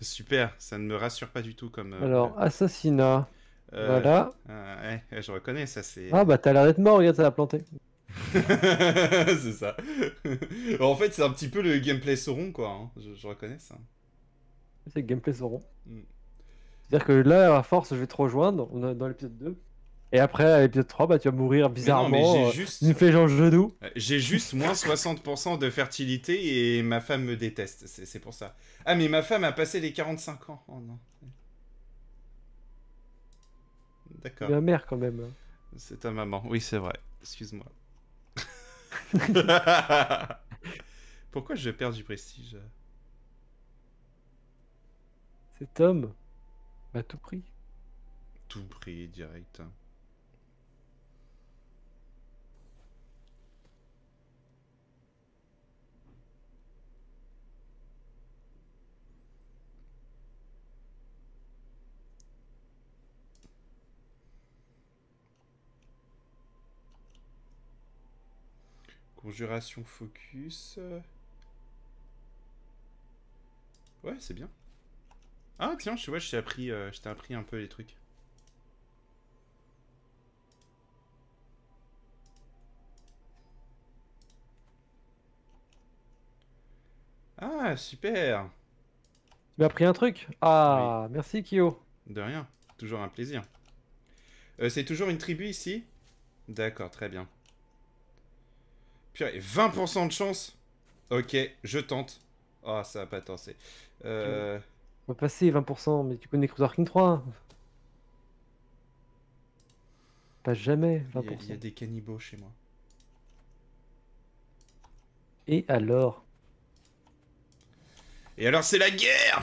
Super, ça ne me rassure pas du tout comme. Euh, Alors, assassinat. Euh, voilà. Euh, je reconnais, ça c'est. Ah bah t'as l'air d'être mort, regarde, ça l'a planté. [LAUGHS] c'est ça. [LAUGHS] en fait, c'est un petit peu le gameplay Sauron, quoi. Hein. Je, reconnais ça. C'est le gameplay Sauron. Mm. C'est-à-dire que là, à force, je vais te rejoindre. dans l'épisode 2. Et après, à l'épisode 3, bah, tu vas mourir bizarrement. Mais non, euh, juste... une genou. Euh, j'ai juste moins 60% de fertilité et ma femme me déteste. C'est pour ça. Ah, mais ma femme a passé les 45 ans. Oh non. D'accord. Ma mère, quand même. C'est ta maman. Oui, c'est vrai. Excuse-moi. [LAUGHS] Pourquoi je perds du prestige Cet homme m'a tout prix. Tout prix direct. Conjuration focus. Ouais, c'est bien. Ah tiens, je, vois je t'ai appris, euh, appris un peu les trucs. Ah, super Tu m'as appris un truc Ah, merci Kyo. De rien, toujours un plaisir. Euh, c'est toujours une tribu ici D'accord, très bien. Purée, 20% de chance Ok, je tente. oh, ça va pas tenter. Euh, On va passer 20%, mais tu connais Cruiser King 3 hein. Pas jamais 20%. Il y, a des cannibaux chez moi. Et alors Et alors c'est la guerre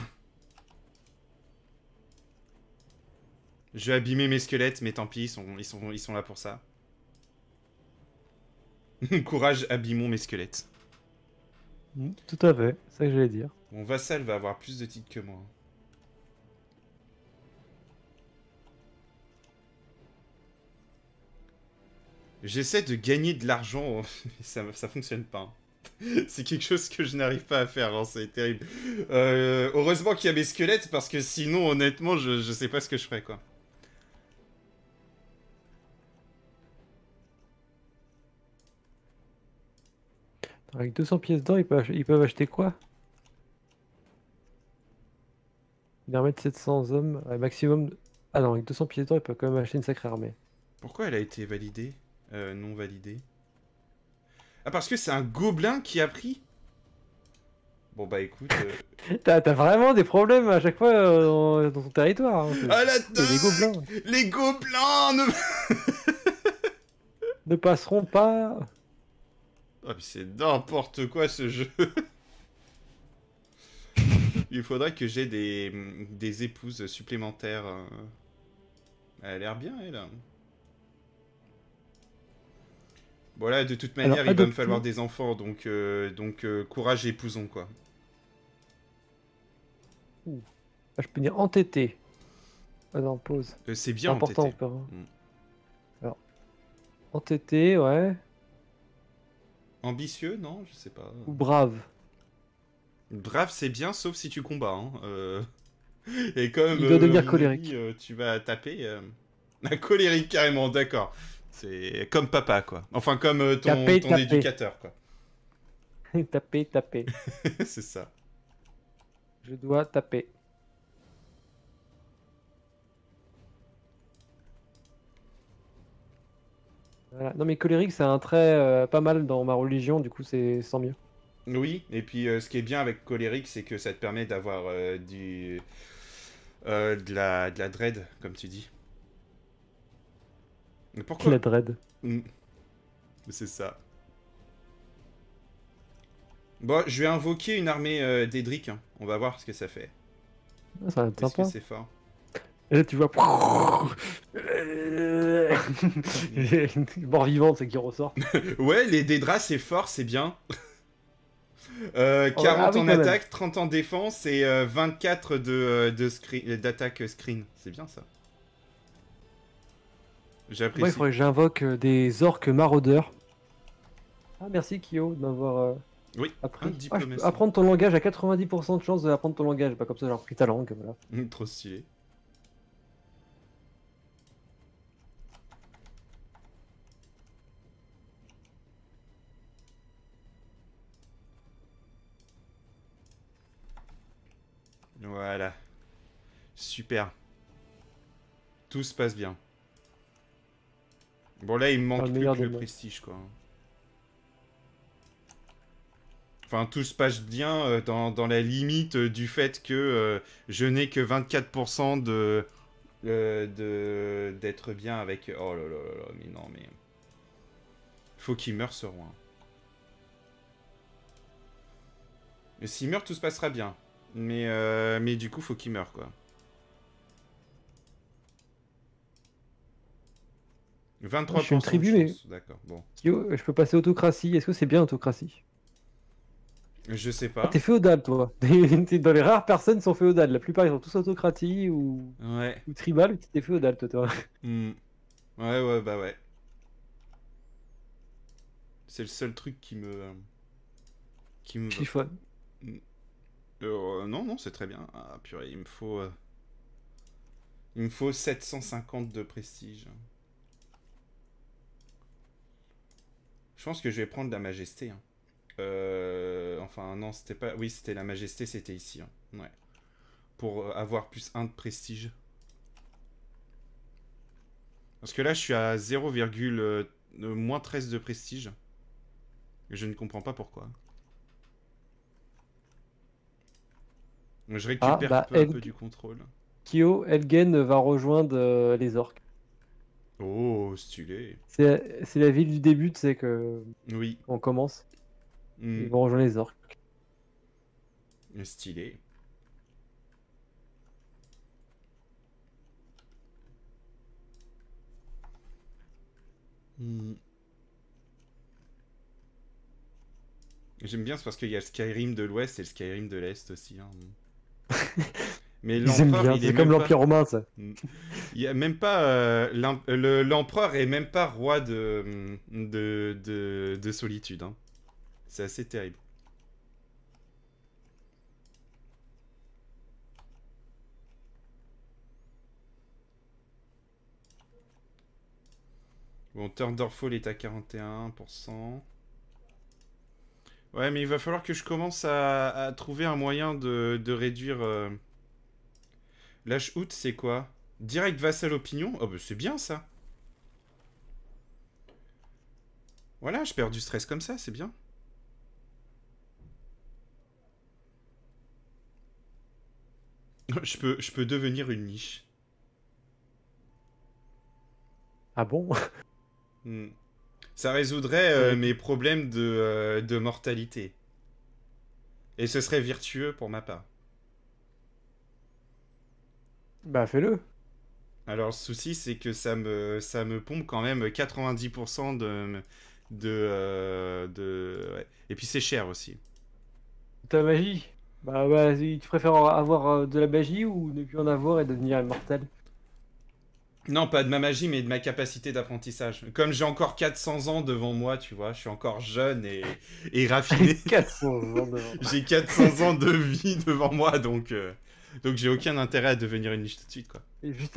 Je vais abîmer mes squelettes, mais tant pis, ils sont, ils sont là pour ça. [LAUGHS] Courage, abîmons mes squelettes. Hmm, tout à fait, c'est ça que j'allais dire. Mon vassal va avoir plus de titres que moi. J'essaie de gagner de l'argent, [LAUGHS] mais ça, ça fonctionne pas. [LAUGHS] c'est quelque chose que je n'arrive pas à faire, hein, c'est terrible. Euh, heureusement qu'il y a mes squelettes, parce que sinon, honnêtement, je, je sais pas ce que je ferais, quoi. Avec 200 pièces d'or, ils peuvent, acheter quoi Une euh, armée de 700 hommes, un maximum... Ah non, avec 200 pièces d'or, ils peuvent quand même acheter une sacrée armée. Pourquoi elle a été validée euh, Non validée. Ah, parce que c'est un gobelin qui a pris Bon bah écoute... Euh, [LAUGHS] t'as vraiment des problèmes à chaque fois euh, dans, ton territoire. Hein, ah Les gobelins Les gobelins ne... [LAUGHS] ne passeront pas Oh, c'est n'importe quoi ce jeu [LAUGHS] Il faudrait que j'ai des, épouses supplémentaires. Euh. Elle a l'air bien, elle. Voilà, de toute manière, il va me falloir des enfants, donc, euh, donc euh, courage épousons, quoi. Ah, je peux dire entêté. Ah non, pause. c'est bien important. Entêté. Hein. Mm. entêté, ouais. Ambitieux, non Je sais pas. Ou brave Brave, c'est bien, sauf si tu combats. Hein, euh. Et comme. Il doit euh, devenir colérique. Euh, tu vas taper. [LAUGHS] La colérique, carrément, d'accord. C'est comme papa, quoi. Enfin, comme ton, éducateur, quoi. [LAUGHS] taper, taper. [LAUGHS] c'est ça. Je dois taper. Non mais colérique c'est un trait euh, pas mal dans ma religion, du coup c'est sans mieux. Oui, et puis euh, ce qui est bien avec colérique c'est que ça te permet d'avoir euh, du... de, la, de dread, comme tu dis. Mais pourquoi La dread. Hmm. C'est ça. Bon, je vais invoquer une armée d'Edric, hein. on va voir ce que ça fait. Ah, ça va c'est fort et là, tu vois. [LAUGHS] mort vivante, c'est qui ressort. [LAUGHS] ouais, les Dédras, c'est fort, c'est bien. 40 [LAUGHS] euh, ah en attaque, 30 en défense et 24 euh, de, euh, d'attaque screen, C'est bien ça. J'apprécie. Ouais, il faudrait que j'invoque des orques maraudeurs. Ah, merci Kyo d'avoir oui, appris. Ah, apprendre ton langage à 90% de chance d'apprendre ton langage. Pas bah, comme ça, j'ai pris ta langue. Voilà. Trop stylé. Voilà. Super. Tout se passe bien. Bon, là, il me manque ah, plus que le prestige, quoi. Enfin, tout se passe bien euh, dans, la limite euh, du fait que euh, je n'ai que 24% de... d'être bien avec... Oh là là là mais non, mais... Faut qu'il meure, ce roi. Mais s'il meurt, tout se passera bien. Mais, euh, mais du coup, faut qu'il meure, quoi. 23 je suis D'accord, je peux passer autocratie. Est-ce que c'est bien autocratie Je sais pas. Ah, t'es féodal, toi. [LAUGHS] T'es dans les rares personnes qui sont féodales. La plupart, ils sont tous autocratie ou, ou tribal. T'es féodal, toi, hmm. Ouais, ouais, bah ouais. C'est le seul truc qui me. Qui me. Chiffonne. Euh, non, non, c'est très bien. Ah, purée, il me faut... Euh, il me faut 750 de prestige. Je pense que je vais prendre la majesté. Hein. Euh, enfin, non, c'était pas... Oui, c'était la majesté, c'était ici. Hein. Ouais. Pour avoir plus 1 de prestige. Parce que là, je suis à 0, 13 de prestige. Je ne comprends pas pourquoi. je ah, récupère bah, un peu du contrôle. Kyo, Elgen va rejoindre euh, les orques. Oh, stylé. C'est la, ville du début, c'est sais que. Oui. On commence. Hmm. Ils vont rejoindre les orques. Stylé. Hmm. J'aime bien, c'est parce qu'il y a le Skyrim de l'Ouest et le Skyrim de l'Est aussi. Hein. Mais [LAUGHS] bien, c'est comme l'empire romain, ça. Mm. Il y a même pas euh, l'empereur est même pas roi de mm, de, solitude. Hein. C'est assez terrible. Bon, Thunderfall est à 41%. Ouais, mais il va falloir que je commence à, trouver un moyen de, réduire... Euh... out, c'est quoi Direct vassal opinion Oh, bah c'est bien, ça Voilà, je perds du stress comme ça, c'est bien. je peux, je peux devenir une niche. Ah bon hmm. Ça résoudrait euh, mes problèmes euh, de, mortalité. Et ce serait virtueux pour ma part. Bah fais-le. Alors le souci c'est que ça me, ça me pompe quand même 90% de... de, euh, Et puis c'est cher aussi. Ta magie bah, bah, tu préfères avoir de la magie ou ne plus en avoir et devenir immortel non, pas de ma magie, mais de ma capacité d'apprentissage. Comme j'ai encore 400 ans devant moi, tu vois, je suis encore jeune et, et raffiné. 400 [LAUGHS] ans devant J'ai 400 ans de vie devant moi, donc, euh, donc j'ai aucun intérêt à devenir une niche tout de suite, quoi. Et juste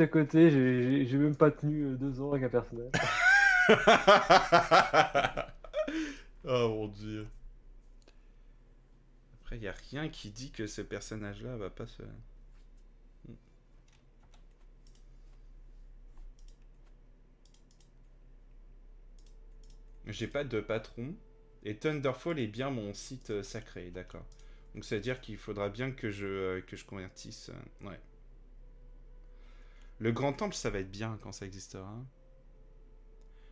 à, côté, j'ai même pas tenu euh, deux ans avec un personnage. [LAUGHS] oh mon dieu. Après, il a rien qui dit que ce personnage-là va pas se... J'ai pas de patron. Et Thunderfall est bien mon site euh, sacré, d'accord. Donc ça veut dire qu'il faudra bien que je, euh, que je convertisse. Euh, ouais. Le grand temple, ça va être bien quand ça existera. Hein.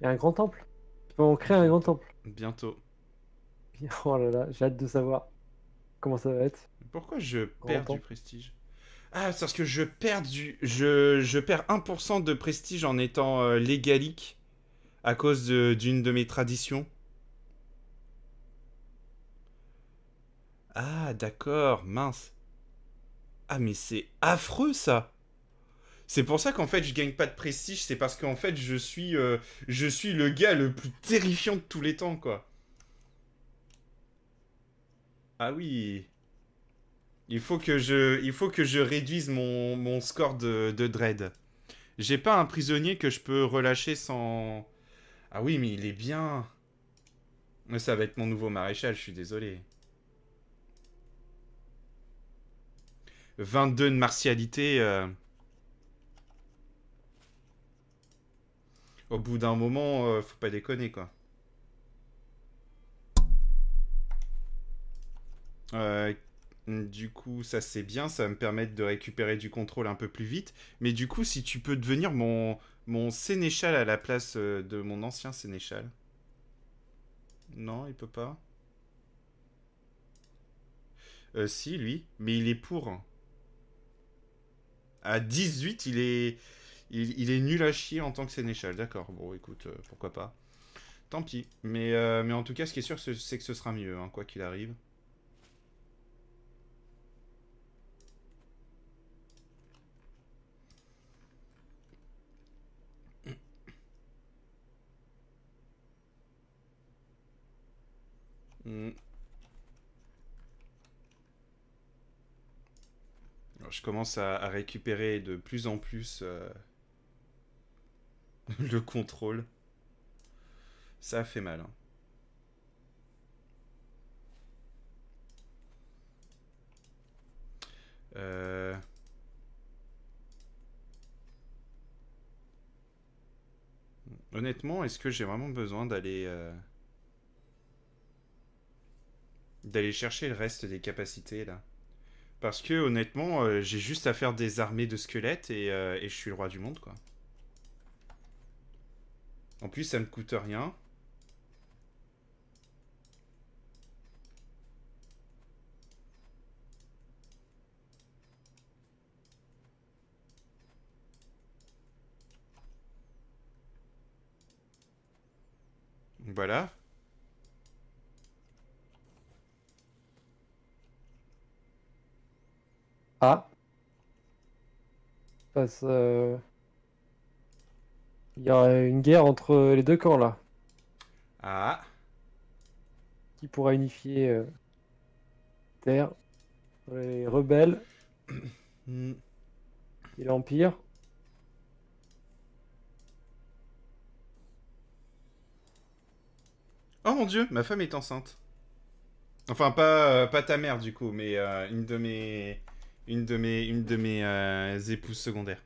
Il y a un grand temple On crée un grand temple. Bientôt. [LAUGHS] Oh là là, j'ai hâte de savoir comment ça va être. Pourquoi je perds du prestige Ah, c'est parce que je perds du... Je, perds 1% de prestige en étant légalique à cause d'une de, mes traditions. Ah, d'accord, mince. Ah, mais c'est affreux ça! C'est pour ça qu'en fait je gagne pas de prestige, c'est parce qu'en fait je suis, euh, je suis le gars le plus terrifiant de tous les temps, quoi. Ah oui. Il faut que je, il faut que je réduise mon, score de, de dread. J'ai pas un prisonnier que je peux relâcher sans, ah oui, mais il est bien. Ça va être mon nouveau maréchal, je suis désolé. 22 de martialité. Euh. Au bout d'un moment, euh, faut pas déconner, quoi. Euh, du coup, ça c'est bien, ça va me permettre de récupérer du contrôle un peu plus vite. Mais du coup, si tu peux devenir mon, mon sénéchal à la place euh, de mon ancien sénéchal. Non, il peut pas. Euh, si, lui. Mais il est pour. À 18, il est... Il, est nul à chier en tant que sénéchal. D'accord. Bon, écoute, euh, pourquoi pas. Tant pis. Mais, mais en tout cas, ce qui est sûr, c'est que ce sera mieux, hein, quoi qu'il arrive. Mm. je commence à, récupérer de plus en plus euh, [LAUGHS] le contrôle. Ça fait mal. Hein. Euh, honnêtement, est-ce que j'ai vraiment besoin d'aller... Euh, d'aller chercher le reste des capacités là. Parce que honnêtement, euh, j'ai juste à faire des armées de squelettes et, euh, et, je suis le roi du monde quoi. En plus, ça me coûte rien. Voilà, Ah, Parce, Il euh, y a une guerre entre les deux camps là. Ah. Qui pourra unifier euh, Terre, les rebelles [COUGHS] hmm. et l'Empire. Oh mon dieu, ma femme est enceinte. Enfin, pas, euh, pas ta mère du coup, mais une de mes une de mes, une de mes euh, épouses secondaires.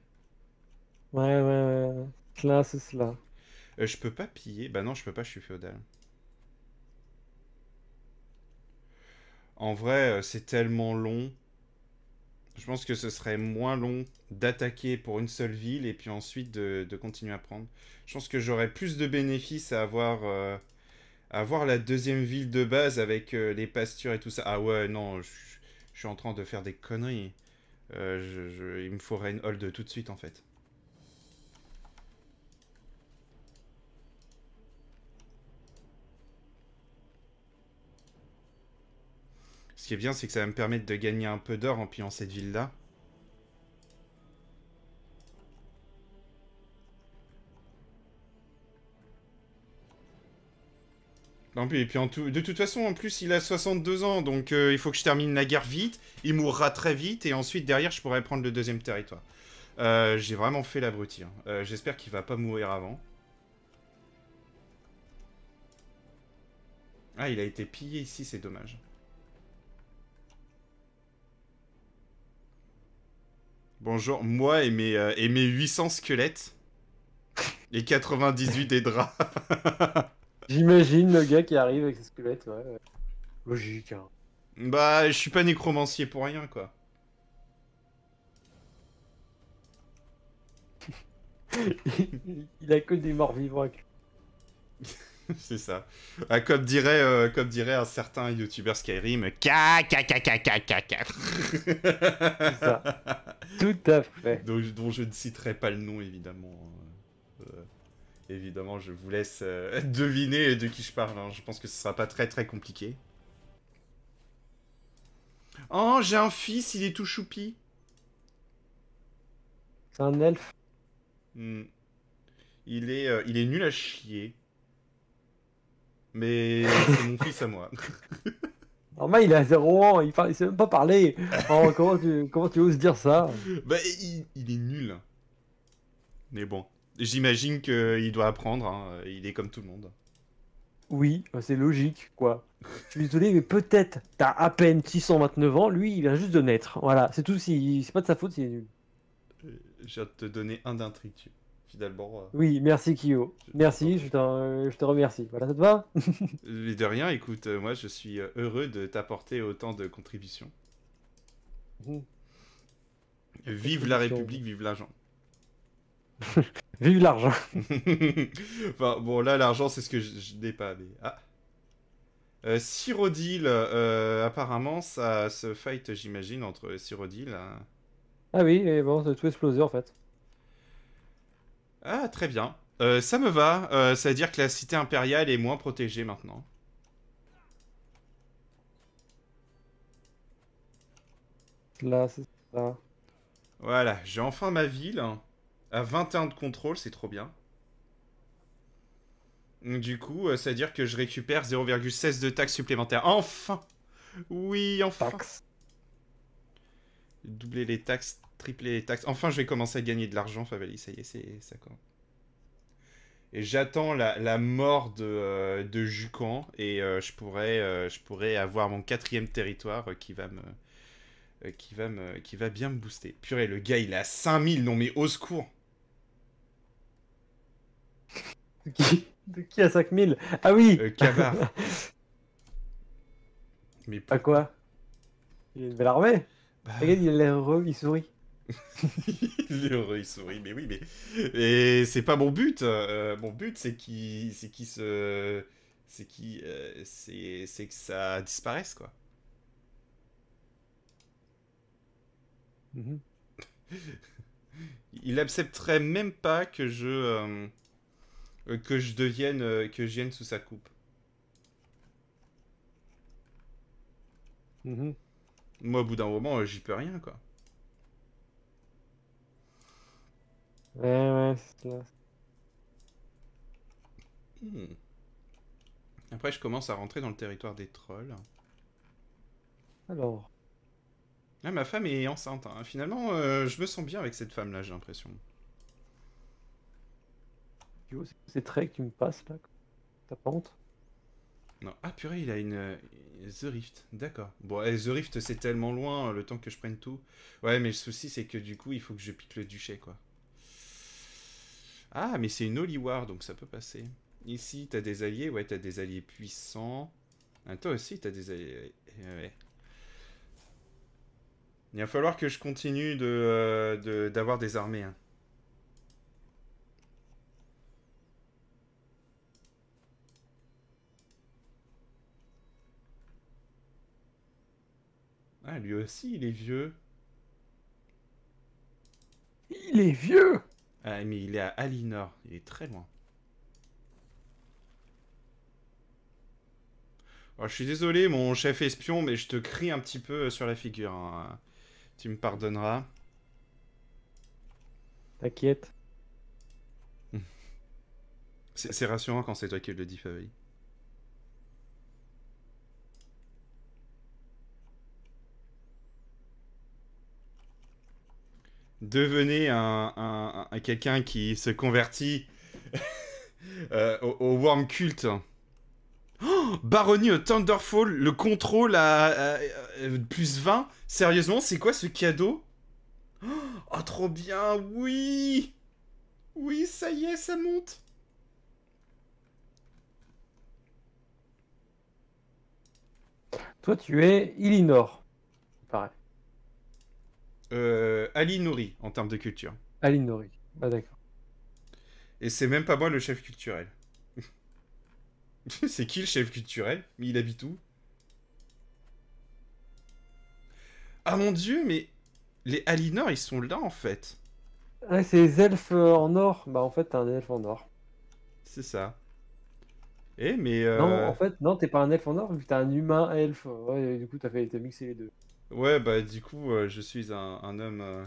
Ouais, ouais, ouais. Cela, c'est cela. Euh, je peux pas piller. Bah non, je peux pas, je suis féodal. En vrai, euh, c'est tellement long. Je pense que ce serait moins long d'attaquer pour une seule ville et puis ensuite de, continuer à prendre. Je pense que j'aurais plus de bénéfices à avoir, avoir la deuxième ville de base avec les pastures et tout ça. Ah ouais, non, je je suis en train de faire des conneries. Euh, il me faudrait une hold tout de suite en fait. Ce qui est bien, c'est que ça va me permettre de gagner un peu d'or en pillant cette ville-là. et puis de toute façon, en plus, il a 62 ans, donc euh, il faut que je termine la guerre vite. Il mourra très vite, et ensuite, derrière, je pourrai prendre le deuxième territoire. Euh, j'ai vraiment fait l'abruti. Hein. Euh, j'espère qu'il va pas mourir avant. Ah, il a été pillé ici, c'est dommage. Bonjour, moi et mes, et mes 800 squelettes. Et 98 des draps. [LAUGHS] J'imagine le gars qui arrive avec ses squelettes, ouais. Logique, hein. Bah, je suis pas nécromancier pour rien, quoi. [LAUGHS] Il a que des morts vivants. [LAUGHS] C'est ça. Ah, comme, dirait, euh, comme dirait un certain youtubeur Skyrim, KKKKKKK. [LAUGHS] C'est ça. Tout à fait. dont je ne citerai pas le nom, évidemment. Hein. Évidemment, je vous laisse euh, [LAUGHS] deviner de qui je parle. Hein. Je pense que ce sera pas très très compliqué. Oh, j'ai un fils, il est tout choupi. C'est un elfe. Hmm. Il est, euh, il est nul à chier. Mais [LAUGHS] c'est mon fils à moi. [LAUGHS] Normal, il a 0 ans, il, ne sait même pas parler. Oh, comment, tu, oses dire ça Bah, il est nul. Mais bon. J'imagine qu'il doit apprendre, hein. il est comme tout le monde. Oui, c'est logique, quoi. Je suis désolé, mais peut-être t'as à peine 629 ans, lui il vient juste de naître. Voilà, c'est tout, c'est pas de sa faute, c'est nul. Je te donner un d'intrigue, finalement. Euh. Oui, merci Kyo. merci, je, te remercie. Voilà, ça te va euh, de rien, écoute, euh, moi je suis heureux de t'apporter autant de contributions. Mhm. Vive la République, vive l'argent [LAUGHS] Vive l'argent [LAUGHS] Enfin, bon, là, l'argent, c'est ce que je, n'ai pas. Ah euh, euh, apparemment, ça se fight, j'imagine, entre Cyrodiil. Hein. Ah oui, et bon, c'est tout explosé en fait. Ah, très bien. Euh, ça me va, euh, cest à dire que la cité impériale est moins protégée maintenant. Là, c'est ça. Voilà, j'ai enfin ma ville. Hein. À 21 de contrôle, c'est trop bien. Du coup, c'est euh, à dire que je récupère 0,16 de taxes supplémentaires. Enfin Oui, enfin Doubler les taxes, tripler les taxes. Enfin, je vais commencer à gagner de l'argent, Ça y est, c'est ça quoi. Et j'attends la, mort euh, de, Jucan et euh, je, pourrais, je pourrais avoir mon quatrième territoire qui va me. qui va me. qui va bien me booster. Purée, le gars il a 5000, non mais au secours! De qui, de qui à 5000 Ah oui euh, Cavard. [LAUGHS] Mais pas quoi Il est une belle armée bah. Regarde, il est heureux, il sourit. [LAUGHS] il est heureux, il sourit, mais oui, mais. Et c'est pas mon but. Euh, mon but, c'est qu'il c'est se. C'est qui euh, c'est que ça disparaisse, quoi. Mhm. [LAUGHS] il accepterait même pas que je. Euh, euh, que je devienne, euh, que je vienne sous sa coupe. Mhm. Moi, au bout d'un moment, euh, j'y peux rien, quoi. Ouais, ouais, hmm. Après, je commence à rentrer dans le territoire des trolls. Alors. Ah, ma femme est enceinte. Hein. Finalement, je me sens bien avec cette femme-là, j'ai l'impression c'est très ces me passe là Ta pente non. Ah purée, il a une, euh, The Rift. D'accord. Bon, eh, The Rift, c'est tellement loin euh, le temps que je prenne tout. Ouais, mais le souci, c'est que du coup, il faut que je pique le duché, quoi. Ah, mais c'est une war donc ça peut passer. Ici, t'as des alliés. Ouais, t'as des alliés puissants. Ah, toi aussi, t'as des alliés. Il va falloir que je continue d'avoir euh, de, d'avoir des armées. Hein. Ah, lui aussi, il est vieux. Il est vieux Ah, mais il est à Alinor. Il est très loin. Oh, je suis désolé, mon chef espion, mais je te crie un petit peu sur la figure. Hein. Tu me pardonneras. T'inquiète. [LAUGHS] C'est rassurant quand c'est toi qui le dis, Fabi. devenez un, quelqu'un qui se convertit [LAUGHS] euh, au, warm worm Cult. Oh, Barony au Thunderfall, le contrôle à, euh, plus 20 Sérieusement, c'est quoi ce cadeau oh, trop bien, oui Oui, ça y est, ça monte Toi, tu es Illinor. Euh, Ali Nouri en termes de culture. Ali Nouri, ah, d'accord. Et c'est même pas moi le chef culturel. [LAUGHS] c'est qui le chef culturel Mais il habite où Ah mon dieu, mais les Alinor, ils sont là en fait. Ouais, c'est les elfes euh, en or. Bah en fait, t'es un elfe en or. C'est ça. Eh mais... Euh, non, en fait, non, t'es pas un elfe en or, vu que t'es un humain elfe. Ouais, du coup, t'as fait, t'as mixé les deux. Ouais, bah du coup, euh, je suis un, homme, euh,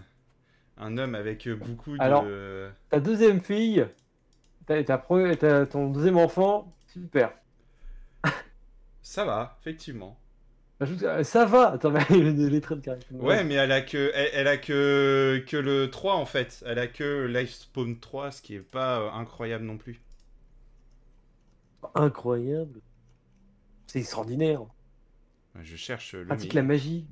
un homme avec euh, beaucoup de. Alors, ta deuxième fille, ton deuxième enfant, super. [LAUGHS] Ça va, effectivement. Bah, ça va, attends, mais les traits de caractère. Ouais, mais elle a que, elle, a que, que le 3 en fait. Elle a que Life Lifespawn 3, ce qui est pas incroyable non plus. Incroyable C'est extraordinaire. Je cherche le. Pratique la magie.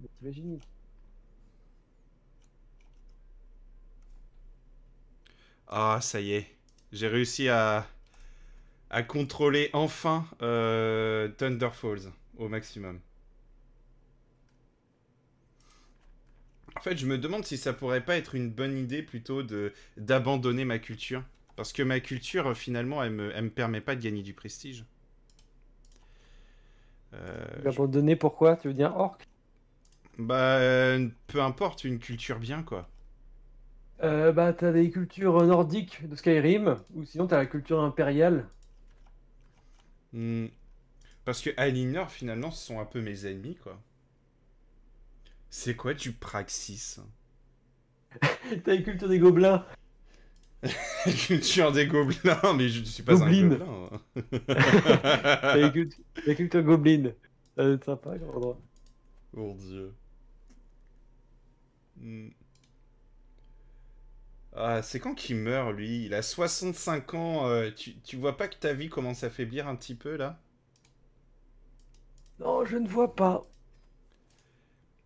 Ah, ça y est. J'ai réussi à, contrôler enfin euh, Thunder Falls au maximum. En fait, je me demande si ça pourrait pas être une bonne idée plutôt de d'abandonner ma culture. Parce que ma culture, finalement, elle me, permet pas de gagner du prestige. Euh, Abandonner pourquoi Tu veux dire orc bah, euh, peu importe, une culture bien, quoi. Euh, bah, t'as des cultures euh, nordiques de Skyrim, ou sinon t'as la culture impériale. Hmm. Parce que Alinor, finalement, ce sont un peu mes ennemis, quoi. C'est quoi du praxis [LAUGHS] T'as une culture des gobelins. [LAUGHS] culture des gobelins, mais je ne suis pas Goblin. un gobelin. [LAUGHS] culture, culture gobeline. Ça doit être sympa, grand droit. Mon oh, dieu. Hmm. Ah, c'est quand qu'il meurt, lui Il a 65 ans. Euh, tu, vois pas que ta vie commence à faiblir un petit peu, là Non, je ne vois pas.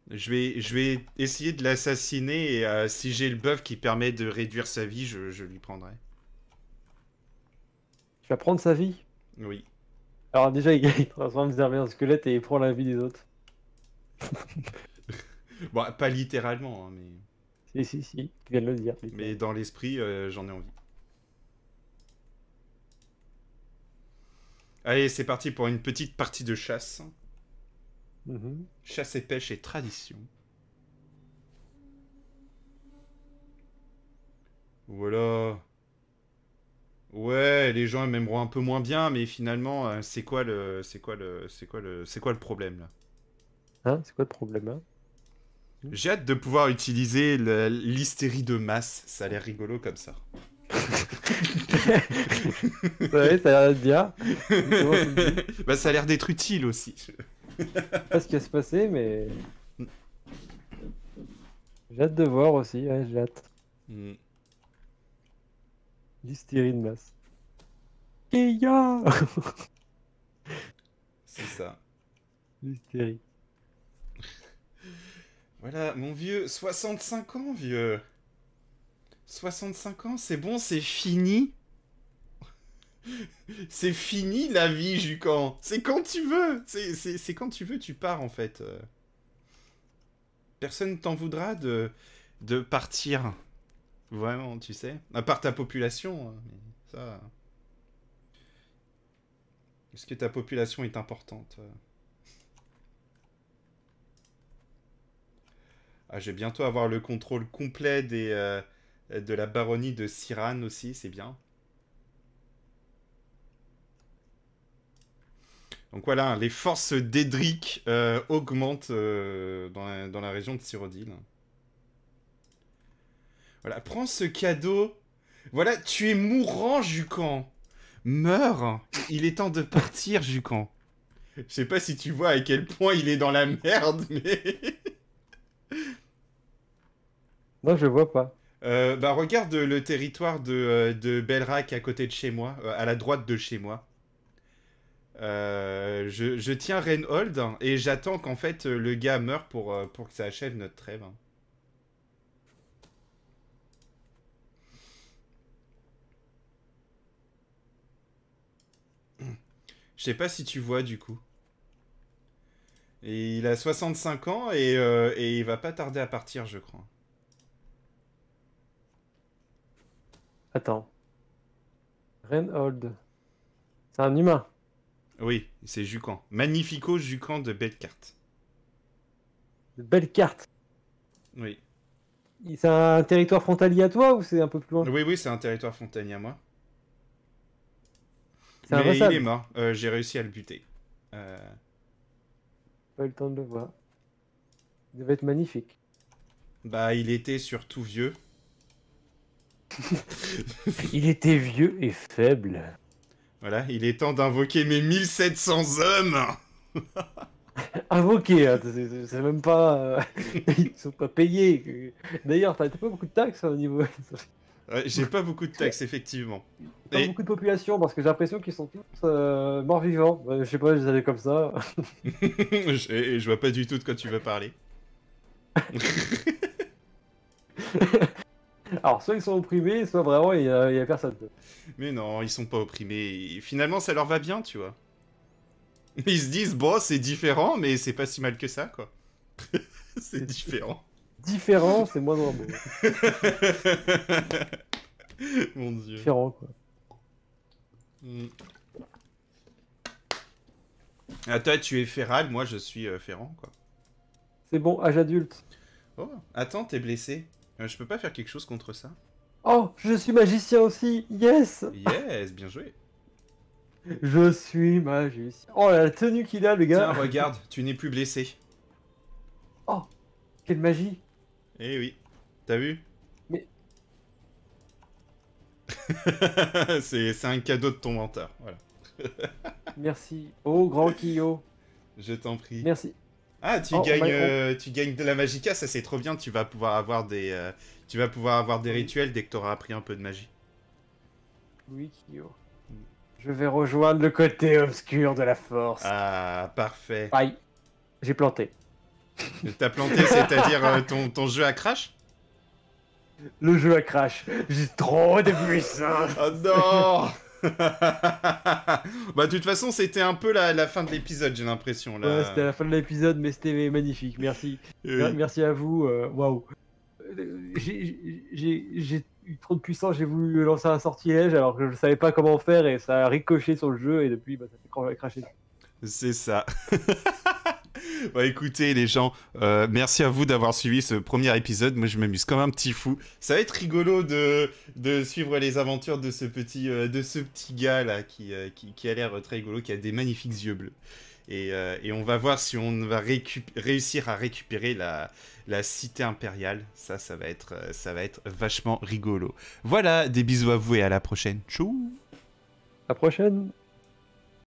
je vais, je vais essayer de l'assassiner et euh, si j'ai le buff qui permet de réduire sa vie, je, lui prendrai. Tu vas prendre sa vie. Oui. Alors déjà, il transforme [LAUGHS] ses armes en squelette et il prend la vie des autres. [LAUGHS] [LAUGHS] Bon, pas littéralement, hein, mais. Si, si, si, tu viens de le dire. Mais dans l'esprit, euh, j'en ai envie. Allez, c'est parti pour une petite partie de chasse. Mhm. Chasse et pêche et tradition. Voilà. Ouais, les gens m'aimeront un peu moins bien, mais finalement, euh, c'est quoi le, c'est quoi le, c'est quoi le, c'est quoi le problème là Hein C'est quoi le problème hein j'ai hâte de pouvoir utiliser l'hystérie de masse. Ça a l'air rigolo comme ça. [LAUGHS] ouais, ça a l'air bien. [LAUGHS] Bah, ça a l'air d'être utile aussi. Je sais pas ce qui va se passer, mais. J'ai hâte de voir aussi, j'ai hâte. Mm. L'hystérie de masse. Kéya C'est ça. L'hystérie. Voilà, mon vieux, 65 ans, vieux. 65 ans, c'est bon, c'est fini. [LAUGHS] c'est fini la vie, Jucan. C'est quand tu veux. C'est quand tu veux, tu pars en fait. Personne t'en voudra de, partir. Vraiment, tu sais. À part ta population. Hein, ça. Est-ce que ta population est importante euh? Ah, je vais bientôt avoir le contrôle complet des, euh, de la baronnie de Cyran aussi, c'est bien. Donc voilà, les forces d'Edric euh, augmentent euh, dans, la, région de Cyrodiil. Voilà, prends ce cadeau. Voilà, tu es mourant, Jukan. Meurs. Il est temps de partir, Jukan. Je sais pas si tu vois à quel point il est dans la merde, mais... [LAUGHS] je vois pas. Euh, bah regarde le territoire de, euh, de à côté de chez moi, euh, à la droite de chez moi. je, tiens Reinhold et j'attends qu'en fait le gars meure pour, pour que ça achève notre trêve. Hein. Je sais pas si tu vois du coup. Et il a 65 ans et il va pas tarder à partir, je crois. Attends. Reinhold. C'est un humain. Oui, c'est Jukan, Magnifico Jukan de belle carte. De belle carte Oui. C'est un territoire frontalier à toi ou c'est un peu plus loin Oui, oui, c'est un territoire frontalier à moi. Mais il est mort. Euh, j'ai réussi à le buter. Euh. Pas eu le temps de le voir. Il devait être magnifique. Bah, il était surtout vieux. [LAUGHS] il était vieux et faible. Voilà, il est temps d'invoquer mes 1700 hommes [LAUGHS] Invoquer, hein, c'est même pas. Euh, [LAUGHS] ils sont pas payés. D'ailleurs, t'as pas beaucoup de taxes hein, au niveau. J'ai pas beaucoup de taxes, effectivement. Pas beaucoup de population, parce que j'ai l'impression qu'ils sont tous euh, morts vivants. je sais pas, je les avais comme ça. je, je vois pas du tout de quoi tu veux parler. Alors, soit ils sont opprimés, soit vraiment il n'y a, personne. Mais non, ils sont pas opprimés. Finalement, ça leur va bien, tu vois. [LAUGHS] Ils se disent, bon, c'est différent, mais c'est pas si mal que ça, quoi. [LAUGHS] c'est différent. Différent, c'est moins drôle. [LAUGHS] Mon dieu. Différent, quoi. Mm. Ah, toi, tu es Ferral, moi, je suis euh, quoi. C'est bon, âge adulte. Oh, attends, t'es blessé. Euh, je peux pas faire quelque chose contre ça Oh, je suis magicien aussi Yes Yes, bien joué [LAUGHS] Je suis magicien. Oh, la tenue qu'il a, le gars Tiens, regarde, tu n'es plus blessé. Oh Quelle magie Eh oui, t'as vu Mais... [LAUGHS] C'est un cadeau de ton menteur, voilà. [LAUGHS] Merci. Oh, grand Kyo Je t'en prie. Merci. Ah, tu, oh, gagnes, euh, tu gagnes de la magica, ça c'est trop bien. Tu vas pouvoir avoir des, euh, tu vas pouvoir avoir des rituels dès que tu auras appris un peu de magie. Oui, Kyo. Je vais rejoindre le côté obscur de la force. Ah, parfait. Aïe, j'ai planté. T'as planté, c'est-à-dire euh, ton, ton jeu à crash Le jeu à crash. J'ai trop de puissance. oh non [LAUGHS] bah, de toute façon, c'était un peu la, la fin de l'épisode, j'ai l'impression. Là. c'était la fin de l'épisode, mais c'était magnifique. Merci. [LAUGHS] Merci à vous. Euh, waouh. Euh, j'ai eu trop de puissance, j'ai voulu lancer un sortilège alors que je ne savais pas comment faire et ça a ricoché sur le jeu et depuis, bah, ça s'est craché. C'est ça. [LAUGHS] [LAUGHS] Bah écoutez les gens, euh, merci à vous d'avoir suivi ce premier épisode. Moi je m'amuse comme un petit fou. Ça va être rigolo de, de suivre les aventures de ce petit, euh, de ce petit gars là euh, qui, qui, a l'air très rigolo, qui a des magnifiques yeux bleus. Et, on va voir si on va réussir à récupérer la, la cité impériale. Ça, ça va, être, ça va être vachement rigolo. Voilà, des bisous à vous et à la prochaine. Tchou À la prochaine